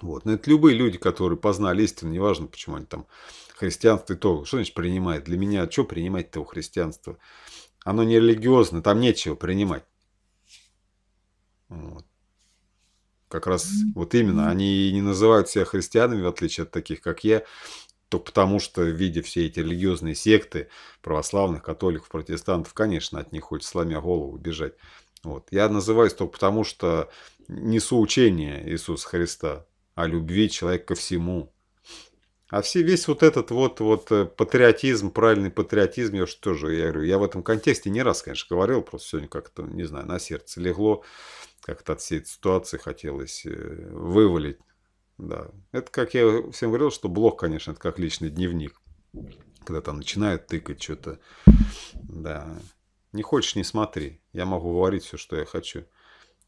Speaker 1: Вот. Но это любые люди, которые познали истину, неважно, почему они там христианство и то, что значит принимает? Для меня, что принимать-то у христианства? Оно не религиозно, там нечего принимать. Вот. Как раз вот именно, они не называют себя христианами, в отличие от таких, как я, то потому что, видя все эти религиозные секты, православных, католиков, протестантов, конечно, от них хочется сломя голову бежать. Вот. Я называюсь только потому, что несу учение Иисуса Христа о любви человека ко всему. А все, весь вот этот вот, вот э, патриотизм, правильный патриотизм, я что же, я говорю, я в этом контексте не раз, конечно, говорил, просто сегодня как-то, не знаю, на сердце легло, как-то от всей этой ситуации хотелось э, вывалить да. Это, как я всем говорил, что блог, конечно, это как личный дневник. Когда там начинают тыкать что-то. Да. Не хочешь, не смотри. Я могу говорить все, что я хочу.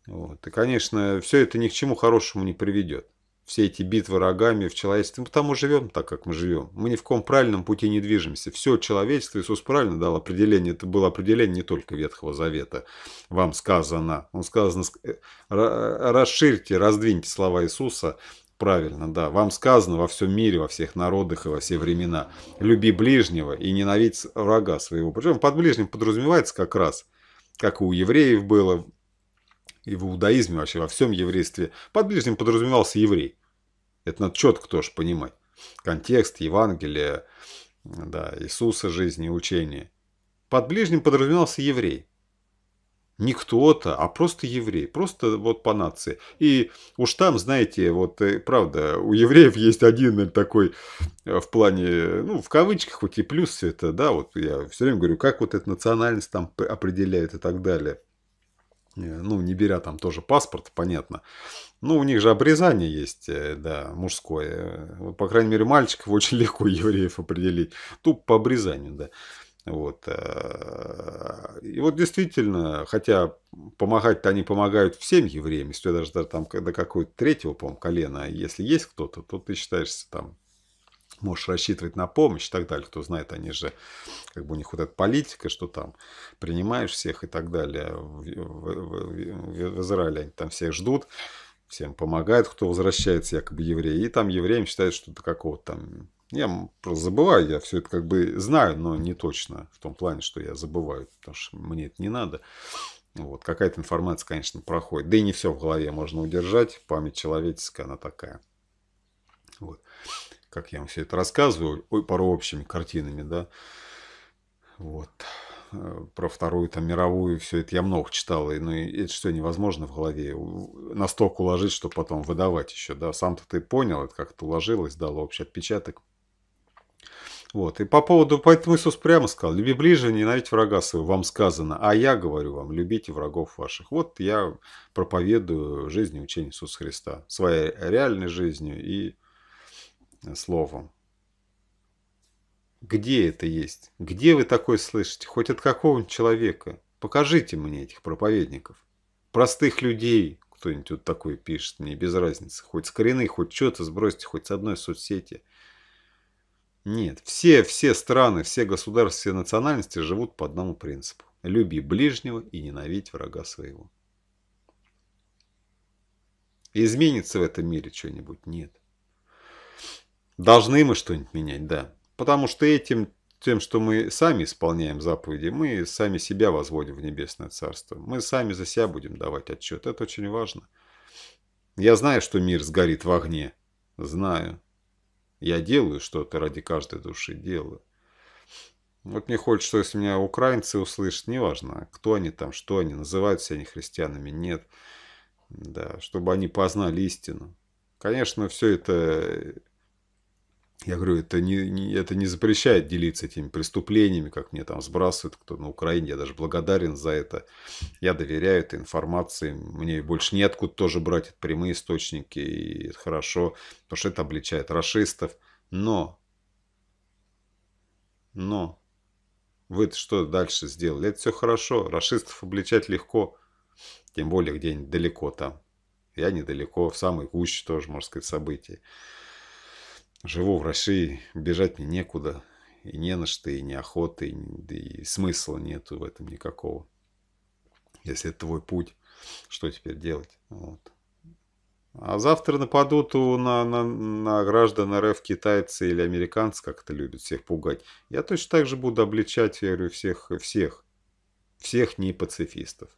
Speaker 1: Вот. И, конечно, все это ни к чему хорошему не приведет. Все эти битвы рогами в человечестве. Мы потому живем так, как мы живем. Мы ни в каком правильном пути не движемся. Все человечество, Иисус правильно дал определение. Это было определение не только Ветхого Завета. Вам сказано. Он сказано, э, расширьте, раздвиньте слова Иисуса правильно, да. Вам сказано во всем мире, во всех народах и во все времена. Люби ближнего и ненавидь врага своего. Причем под ближним подразумевается как раз, как у евреев было, и в иудаизме вообще, во всем еврействе. Под ближним подразумевался еврей. Это надо четко тоже понимать. Контекст, Евангелие, да, Иисуса, жизни учения. Под ближним подразумевался еврей не кто-то, а просто еврей, просто вот по нации. И уж там, знаете, вот э, правда, у евреев есть один такой э, в плане, ну, в кавычках хоть и плюс это, да, вот я все время говорю, как вот эта национальность там определяет и так далее. Э, ну, не беря там тоже паспорт, понятно. Ну, у них же обрезание есть, да, мужское. По крайней мере, мальчиков <laughs> очень легко евреев определить. Туп по обрезанию, да. Вот. А, и вот действительно, хотя помогать-то они помогают всем евреям, если даже, там до какого-то третьего, по колена, если есть кто-то, то ты считаешься там можешь рассчитывать на помощь и так далее. Кто знает, они же, как бы у них вот эта политика, что там принимаешь всех и так далее. В, в, в Израиле они там всех ждут, всем помогают, кто возвращается якобы евреи. И там евреям считают, что до какого-то там я просто забываю, я все это как бы знаю, но не точно в том плане, что я забываю, потому что мне это не надо. Вот, какая-то информация, конечно, проходит. Да и не все в голове можно удержать. Память человеческая, она такая. Вот. Как я вам все это рассказываю, ой, пару общими картинами, да. Вот. Э, про вторую там мировую, все это я много читал, и, ну, и это что невозможно в голове настолько уложить, что потом выдавать еще, да. Сам-то ты понял, это как-то уложилось, дало общий отпечаток, вот. И по поводу, поэтому Иисус прямо сказал, люби ближе, ненавидь врага своего, вам сказано, а я говорю вам, любите врагов ваших. Вот я проповедую жизнь и учение Иисуса Христа, своей реальной жизнью и э, словом. Где это есть? Где вы такое слышите? Хоть от какого-нибудь человека. Покажите мне этих проповедников. Простых людей, кто-нибудь вот такой пишет, мне без разницы. Хоть с коренных, хоть что-то сбросьте, хоть с одной соцсети – нет, все, все страны, все государства, все национальности живут по одному принципу. Люби ближнего и ненавидь врага своего. Изменится в этом мире что-нибудь? Нет. Должны мы что-нибудь менять, да. Потому что этим, тем, что мы сами исполняем заповеди, мы сами себя возводим в небесное царство. Мы сами за себя будем давать отчет. Это очень важно. Я знаю, что мир сгорит в огне. Знаю. Я делаю что-то ради каждой души, делаю. Вот мне хочется, что если меня украинцы услышат, неважно, кто они там, что они, называют себя они христианами, нет. Да, чтобы они познали истину. Конечно, все это я говорю, это не, не, это не запрещает делиться этими преступлениями, как мне там сбрасывают кто на Украине. Я даже благодарен за это. Я доверяю этой информации. Мне больше неоткуда тоже брать это прямые источники. И это хорошо, потому что это обличает расистов. Но, но, вы что дальше сделали? Это все хорошо. Расистов обличать легко. Тем более где-нибудь далеко там. Я недалеко, в самой гуще тоже, можно сказать, событий живу в России, бежать мне некуда. И не на что, и неохота, и, и смысла нету в этом никакого. Если это твой путь, что теперь делать? Вот. А завтра нападут на, на, на граждан РФ китайцы или американцы, как это любят, всех пугать. Я точно так же буду обличать, я говорю, всех, всех, всех непацифистов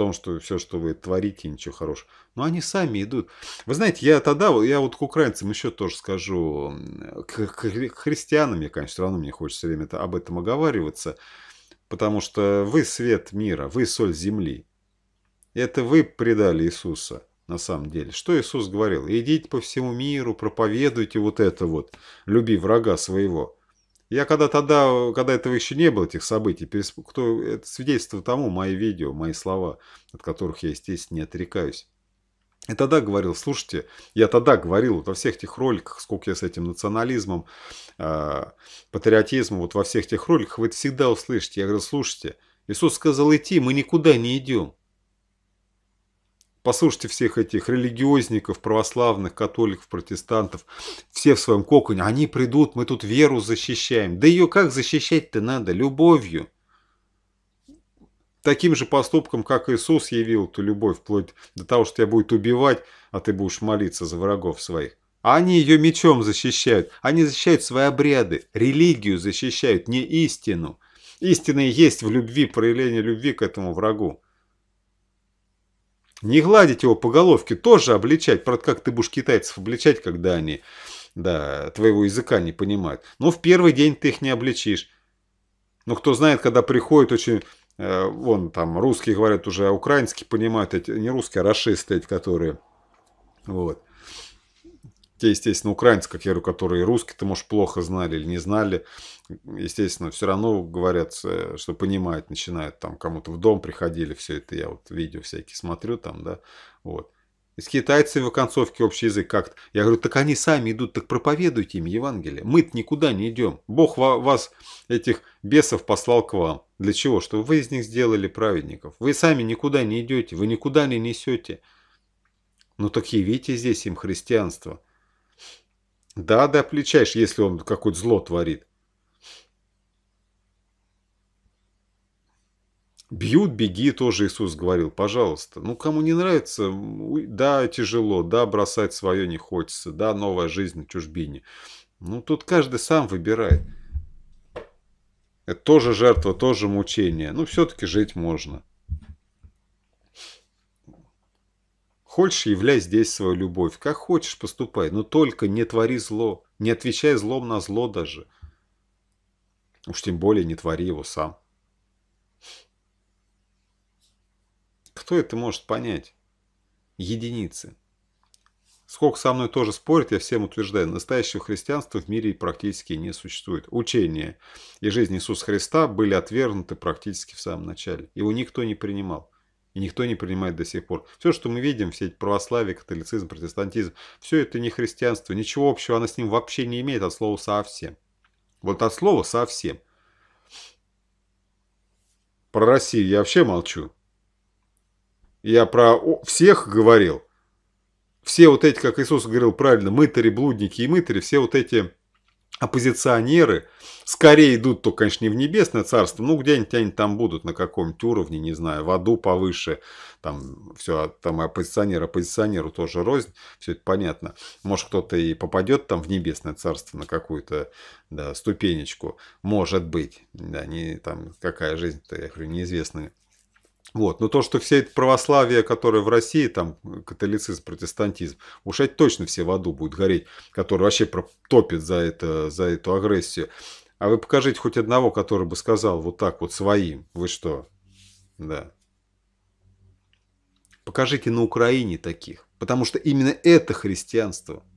Speaker 1: том, что все, что вы творите, ничего хорошего. Но они сами идут. Вы знаете, я тогда, я вот к украинцам еще тоже скажу, к, к христианам, я, конечно, все равно мне хочется время -то об этом оговариваться, потому что вы свет мира, вы соль земли. Это вы предали Иисуса на самом деле. Что Иисус говорил? Идите по всему миру, проповедуйте вот это вот, люби врага своего. Я когда тогда, когда этого еще не было, этих событий, пересп... кто... это свидетельство тому, мои видео, мои слова, от которых я, естественно, не отрекаюсь. И тогда говорил, слушайте, я тогда говорил вот во всех этих роликах, сколько я с этим национализмом, э, патриотизмом, вот во всех этих роликах, вы это всегда услышите. Я говорю, слушайте, Иисус сказал идти, мы никуда не идем. Послушайте всех этих религиозников, православных, католиков, протестантов, все в своем коконе. Они придут, мы тут веру защищаем. Да ее как защищать-то надо? Любовью. Таким же поступком, как Иисус явил эту любовь, вплоть до того, что тебя будет убивать, а ты будешь молиться за врагов своих. А они ее мечом защищают. Они защищают свои обряды, религию защищают, не истину. Истина есть в любви, проявление любви к этому врагу. Не гладить его по головке, тоже обличать. Правда, как ты будешь китайцев обличать, когда они да, твоего языка не понимают. Но ну, в первый день ты их не обличишь. Но ну, кто знает, когда приходит очень... Э, вон там русские говорят уже, а украинские понимают, эти, не русские, а расисты эти, которые... Вот те, естественно, украинцы, как я говорю, которые русские, ты, может, плохо знали или не знали, естественно, все равно говорят, э, что понимают, начинают там кому-то в дом приходили, все это я вот видео всякие смотрю там, да, вот. И с китайцами в оконцовке общий язык как-то. Я говорю, так они сами идут, так проповедуйте им Евангелие. мы никуда не идем. Бог вас, этих бесов, послал к вам. Для чего? Чтобы вы из них сделали праведников. Вы сами никуда не идете, вы никуда не несете. Ну так явите здесь им христианство. Да, да, плечаешь, если он какое-то зло творит. Бьют, беги, тоже Иисус говорил, пожалуйста. Ну, кому не нравится, да, тяжело, да, бросать свое не хочется, да, новая жизнь на чужбине. Ну, тут каждый сам выбирает. Это тоже жертва, тоже мучение. Ну, все-таки жить можно. Хочешь, являй здесь свою любовь. Как хочешь, поступай. Но только не твори зло. Не отвечай злом на зло даже. Уж тем более не твори его сам. Кто это может понять? Единицы. Сколько со мной тоже спорит, я всем утверждаю, настоящего христианства в мире практически не существует. Учение и жизнь Иисуса Христа были отвергнуты практически в самом начале. Его никто не принимал. И никто не принимает до сих пор. Все, что мы видим, все эти православие, католицизм, протестантизм, все это не христианство. Ничего общего она с ним вообще не имеет от слова совсем. Вот от слова совсем. Про Россию я вообще молчу. Я про всех говорил. Все вот эти, как Иисус говорил правильно, мытари, блудники и мытари, все вот эти оппозиционеры скорее идут, то, конечно, не в небесное царство, ну, где-нибудь они там будут, на каком-нибудь уровне, не знаю, в аду повыше, там все, а там оппозиционер оппозиционеру тоже рознь, все это понятно. Может, кто-то и попадет там в небесное царство на какую-то да, ступенечку, может быть, да, не там какая жизнь-то, я говорю, неизвестная. Вот. Но то, что все это православие, которое в России, там, католицизм, протестантизм, уж это точно все в аду будут гореть, которые вообще топят за, это, за эту агрессию. А вы покажите хоть одного, который бы сказал вот так вот своим. Вы что? Да. Покажите на Украине таких. Потому что именно это христианство –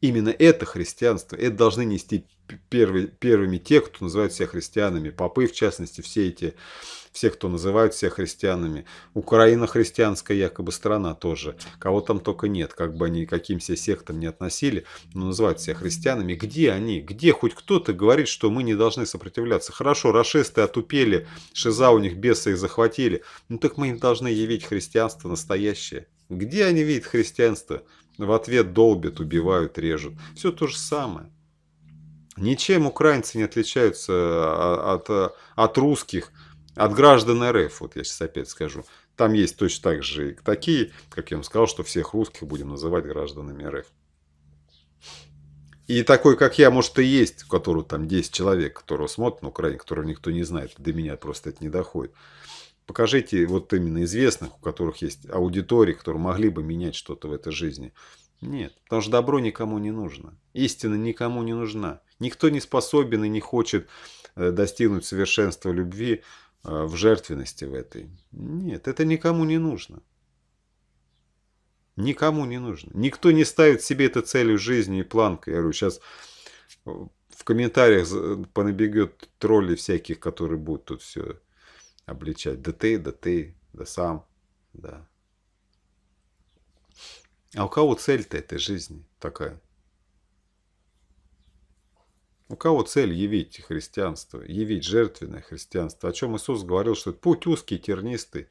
Speaker 1: Именно это христианство, это должны нести первый, первыми те, кто называют себя христианами. Попы, в частности, все эти, все, кто называют себя христианами. Украина христианская якобы страна тоже. Кого там только нет, как бы они каким себя сектам не относили, но называют себя христианами. Где они? Где хоть кто-то говорит, что мы не должны сопротивляться? Хорошо, рашисты отупели, шиза у них бесы их захватили. Ну так мы им должны явить христианство настоящее. Где они видят христианство? В ответ долбят, убивают, режут. Все то же самое. Ничем украинцы не отличаются а, от, от, русских, от граждан РФ, вот я сейчас опять скажу. Там есть точно так же и такие, как я вам сказал, что всех русских будем называть гражданами РФ. И такой, как я, может, и есть, у которого там 10 человек, которого смотрят на Украине, которого никто не знает. До меня просто это не доходит. Покажите вот именно известных, у которых есть аудитории, которые могли бы менять что-то в этой жизни. Нет, потому что добро никому не нужно. Истина никому не нужна. Никто не способен и не хочет э, достигнуть совершенства любви э, в жертвенности в этой. Нет, это никому не нужно. Никому не нужно. Никто не ставит себе это целью жизни и планкой. Я говорю, сейчас э, в комментариях понабегет тролли всяких, которые будут тут все обличать. Да ты, да ты, да сам, да. А у кого цель-то этой жизни такая? У кого цель явить христианство, явить жертвенное христианство, о чем Иисус говорил, что это путь узкий, тернистый,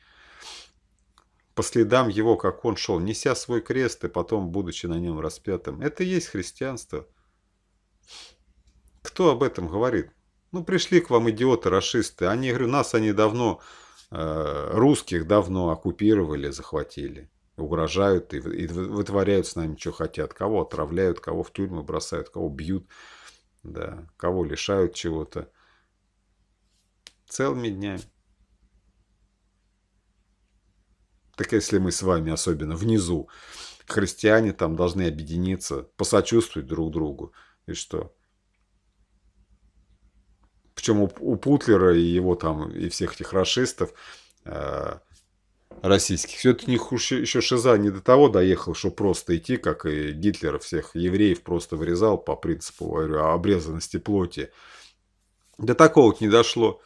Speaker 1: по следам его, как он шел, неся свой крест и потом, будучи на нем распятым. Это и есть христианство. Кто об этом говорит? Ну, пришли к вам идиоты-рашисты. Они, говорю, нас они давно, э, русских давно оккупировали, захватили. Угрожают и, и вытворяют с нами, что хотят. Кого отравляют, кого в тюрьму бросают, кого бьют. Да, кого лишают чего-то. Целыми днями. Так если мы с вами, особенно внизу, христиане там должны объединиться, посочувствовать друг другу. И что? Причем у, у Путлера и его там, и всех этих расистов э, российских, все-таки них еще Шиза не до того доехал, что просто идти, как и Гитлер всех евреев просто вырезал по принципу, говорю, обрезанности плоти. До такого не дошло.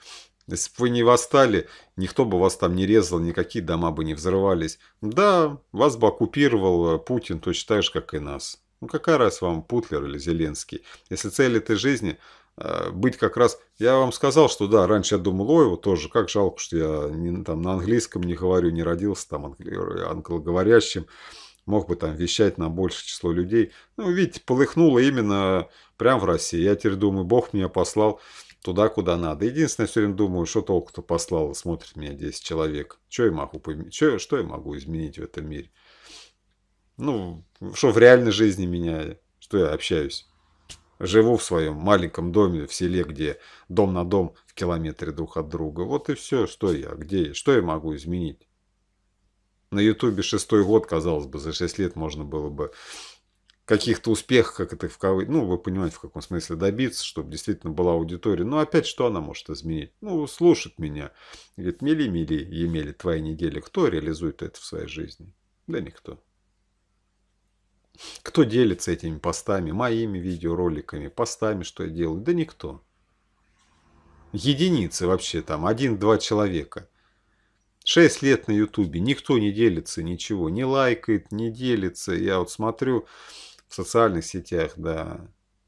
Speaker 1: Если бы вы не восстали, никто бы вас там не резал, никакие дома бы не взрывались. Да, вас бы оккупировал э, Путин точно так же, как и нас. Ну какая раз вам Путлер или Зеленский? Если цель этой жизни Э, быть как раз... Я вам сказал, что да, раньше я думал, ой, вот тоже, как жалко, что я не, там, на английском не говорю, не родился там э, англоговорящим, мог бы там вещать на большее число людей. Ну, видите, полыхнуло именно прям в России. Я теперь думаю, Бог меня послал туда, куда надо. Единственное, все время думаю, что толку-то послал, смотрит меня 10 человек. Что я могу, что, что я могу изменить в этом мире? Ну, что в реальной жизни меня, что я общаюсь Живу в своем маленьком доме в селе, где дом на дом в километре друг от друга. Вот и все, что я, где я, что я могу изменить. На ютубе шестой год, казалось бы, за шесть лет можно было бы каких-то успехов, как это в кавычках, ну, вы понимаете, в каком смысле добиться, чтобы действительно была аудитория. Но опять, что она может изменить? Ну, слушает меня. Говорит, мили-мили, Емели, твои недели. Кто реализует это в своей жизни? Да никто. Кто делится этими постами, моими видеороликами, постами, что я делаю? Да никто. Единицы вообще там, один-два человека. Шесть лет на ютубе, никто не делится ничего, не лайкает, не делится. Я вот смотрю в социальных сетях, да,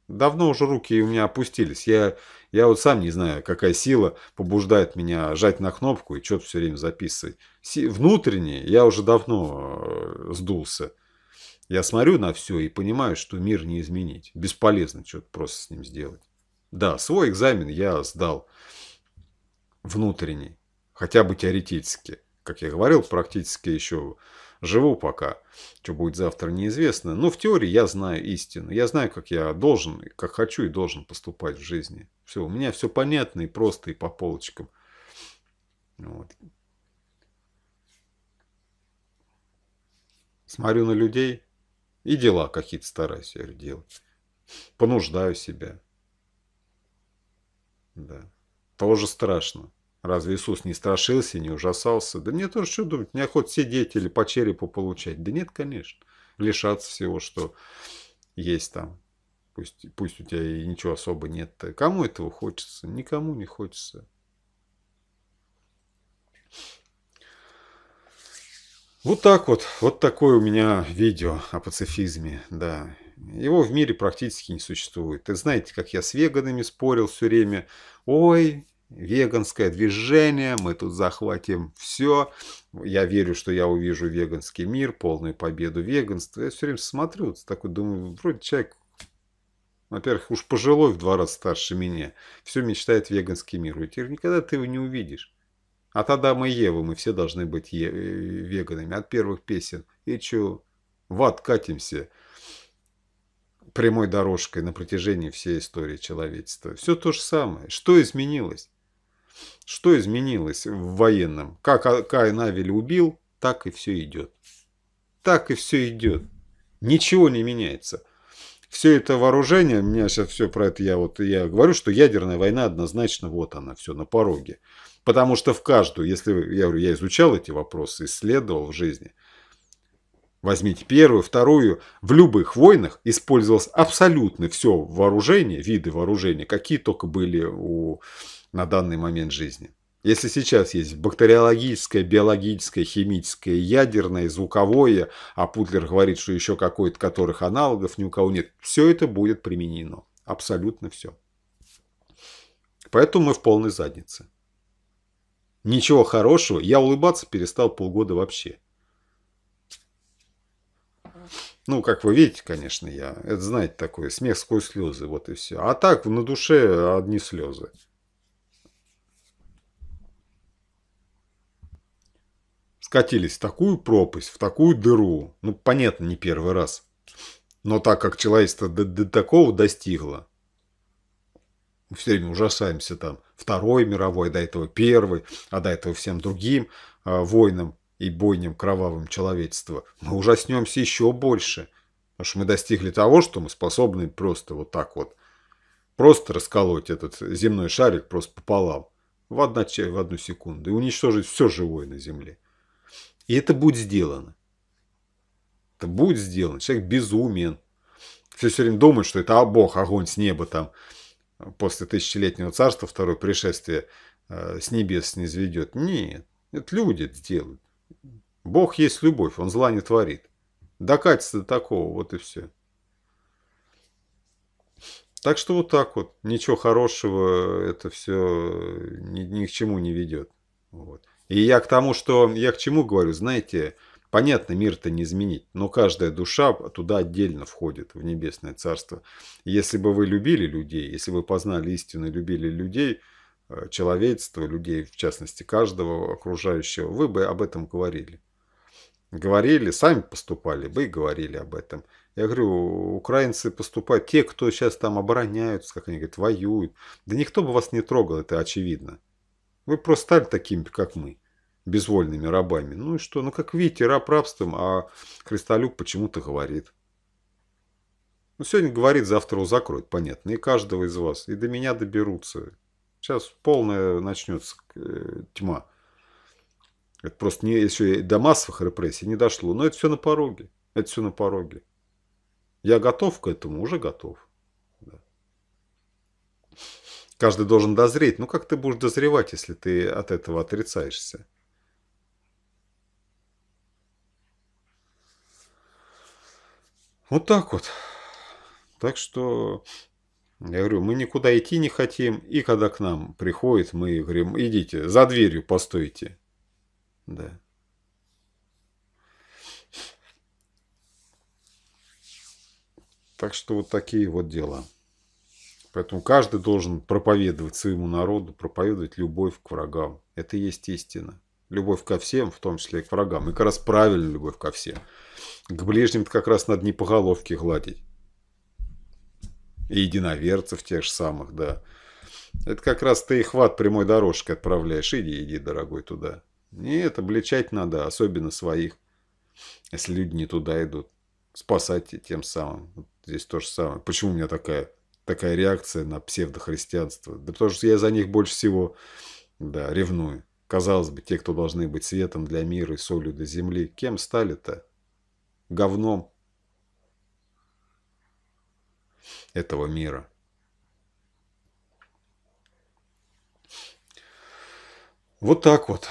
Speaker 1: Давно уже руки у меня опустились. Я, я вот сам не знаю, какая сила побуждает меня жать на кнопку и что-то все время записывать. Внутренне я уже давно э, сдулся. Я смотрю на все и понимаю, что мир не изменить. Бесполезно что-то просто с ним сделать. Да, свой экзамен я сдал внутренний, хотя бы теоретически. Как я говорил, практически еще живу пока. Что будет завтра, неизвестно. Но в теории я знаю истину. Я знаю, как я должен, как хочу и должен поступать в жизни. Все, у меня все понятно и просто, и по полочкам. Вот. Смотрю на людей, и дела какие-то стараюсь, я делать. Понуждаю себя. Да. Тоже страшно. Разве Иисус не страшился, не ужасался? Да мне тоже что думать, мне хоть сидеть или по черепу получать. Да нет, конечно. Лишаться всего, что есть там. Пусть, пусть у тебя и ничего особо нет. Кому этого хочется? Никому не хочется. Вот так вот, вот такое у меня видео о пацифизме, да. Его в мире практически не существует. Ты знаете, как я с веганами спорил все время. Ой, веганское движение, мы тут захватим все. Я верю, что я увижу веганский мир, полную победу веганства. Я все время смотрю, вот такой думаю, вроде человек, во-первых, уж пожилой в два раза старше меня. Все мечтает веганский мир. И теперь никогда ты его не увидишь. А от Адама и Евы мы все должны быть э, веганами. От первых песен. И чё? В ад катимся прямой дорожкой на протяжении всей истории человечества. Все то же самое. Что изменилось? Что изменилось в военном? Как а, Каин Авель убил, так и все идет. Так и все идет. Ничего не меняется. Все это вооружение, у меня сейчас все про это, я вот я говорю, что ядерная война однозначно, вот она, все на пороге. Потому что в каждую, если я говорю, я изучал эти вопросы, исследовал в жизни, возьмите первую, вторую, в любых войнах использовалось абсолютно все вооружение, виды вооружения, какие только были у, на данный момент жизни. Если сейчас есть бактериологическое, биологическое, химическое, ядерное, звуковое, а Путлер говорит, что еще какой-то, которых аналогов ни у кого нет, все это будет применено. Абсолютно все. Поэтому мы в полной заднице. Ничего хорошего, я улыбаться перестал полгода вообще. Ну, как вы видите, конечно, я, это знаете такое, смех сквозь слезы, вот и все. А так, на душе одни слезы. Скатились в такую пропасть, в такую дыру. Ну, понятно, не первый раз. Но так как человечество до, до такого достигло, мы все время ужасаемся там Второй мировой, до этого Первый, а до этого всем другим э, войнам и бойням кровавым человечества. Мы ужаснемся еще больше, потому что мы достигли того, что мы способны просто вот так вот, просто расколоть этот земной шарик просто пополам в, одно, в одну секунду и уничтожить все живое на Земле. И это будет сделано. Это будет сделано. Человек безумен. Все все время думает, что это а Бог, огонь с неба там после тысячелетнего царства, второе пришествие э, с небес не низведет. Нет, это люди это делают. Бог есть любовь, он зла не творит. Докатится до такого, вот и все. Так что вот так вот. Ничего хорошего это все э, ни, ни к чему не ведет. Вот. И я к тому, что я к чему говорю, знаете, Понятно, мир-то не изменить, но каждая душа туда отдельно входит, в небесное царство. если бы вы любили людей, если бы познали истину и любили людей, э, человечество, людей, в частности, каждого окружающего, вы бы об этом говорили. Говорили, сами поступали бы и говорили об этом. Я говорю, украинцы поступают, те, кто сейчас там обороняются, как они говорят, воюют. Да никто бы вас не трогал, это очевидно. Вы просто стали такими, как мы безвольными рабами. Ну и что? Ну, как видите, раб рабством, а Христолюк почему-то говорит. Ну, сегодня говорит, завтра его закроют, понятно. И каждого из вас. И до меня доберутся. Сейчас полная начнется э, тьма. Это просто не, еще и до массовых репрессий не дошло. Но это все на пороге. Это все на пороге. Я готов к этому, уже готов. Да. Каждый должен дозреть. Ну, как ты будешь дозревать, если ты от этого отрицаешься? Вот так вот. Так что, я говорю, мы никуда идти не хотим. И когда к нам приходит, мы говорим, идите, за дверью постойте. Да. Так что вот такие вот дела. Поэтому каждый должен проповедовать своему народу, проповедовать любовь к врагам. Это есть истина любовь ко всем, в том числе и к врагам. И как раз правильная любовь ко всем. К ближним как раз надо не по головке гладить. И единоверцев тех же самых, да. Это как раз ты и хват прямой дорожкой отправляешь. Иди, иди, дорогой, туда. Нет, обличать надо, особенно своих. Если люди не туда идут. Спасать тем самым. Вот здесь то же самое. Почему у меня такая, такая реакция на псевдохристианство? Да потому что я за них больше всего да, ревную. Казалось бы, те, кто должны быть светом для мира и солью для земли, кем стали-то? Говном этого мира. Вот так вот.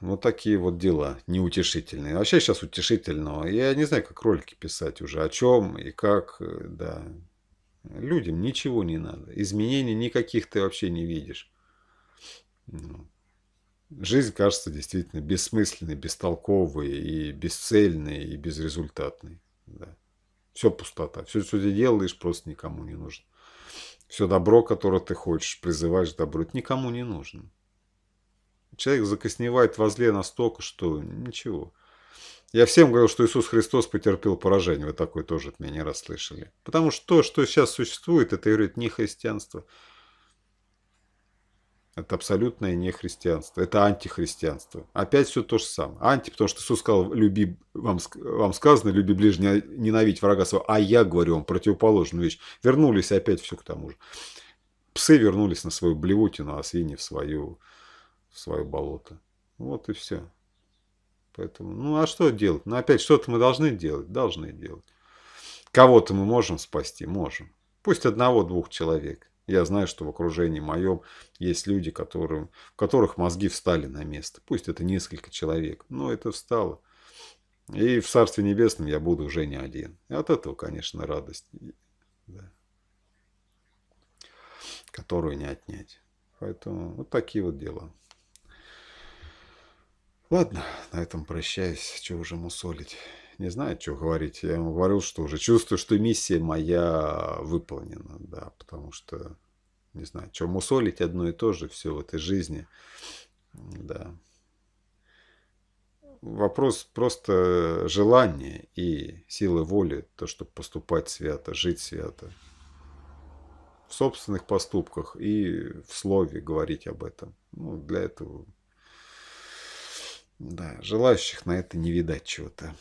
Speaker 1: Вот такие вот дела неутешительные. Вообще сейчас утешительного. Я не знаю, как ролики писать уже, о чем и как, э, да. Людям ничего не надо. Изменений никаких ты вообще не видишь. Ну, Жизнь кажется действительно бессмысленной, бестолковой и бесцельной, и безрезультатной. Да. Все пустота. Все, что ты делаешь, просто никому не нужно. Все добро, которое ты хочешь, призываешь добро, это никому не нужно. Человек закосневает во зле настолько, что ничего. Я всем говорил, что Иисус Христос потерпел поражение. Вы такое тоже от меня не расслышали. Потому что то, что сейчас существует, это, говорит, не христианство. Это абсолютное нехристианство. Это антихристианство. Опять все то же самое. Анти, потому что Иисус сказал, люби, вам, вам сказано, люби ближнего, ненавидь врага своего. А я говорю вам противоположную вещь. Вернулись опять все к тому же. Псы вернулись на свою блевотину, а свиньи в, свою, в свое болото. Вот и все. Поэтому, ну а что делать? Ну опять, что-то мы должны делать. Должны делать. Кого-то мы можем спасти? Можем. Пусть одного-двух человек. Я знаю, что в окружении моем есть люди, которые, в которых мозги встали на место. Пусть это несколько человек, но это встало. И в Царстве Небесном я буду уже не один. И от этого, конечно, радость, да, которую не отнять. Поэтому вот такие вот дела. Ладно, на этом прощаюсь. Чего уже мусолить не знаю, что говорить. Я ему говорил, что уже чувствую, что миссия моя выполнена, да, потому что, не знаю, что мусолить одно и то же все в этой жизни, да. Вопрос просто желания и силы воли, то, чтобы поступать свято, жить свято. В собственных поступках и в слове говорить об этом. Ну, для этого да, желающих на это не видать чего-то.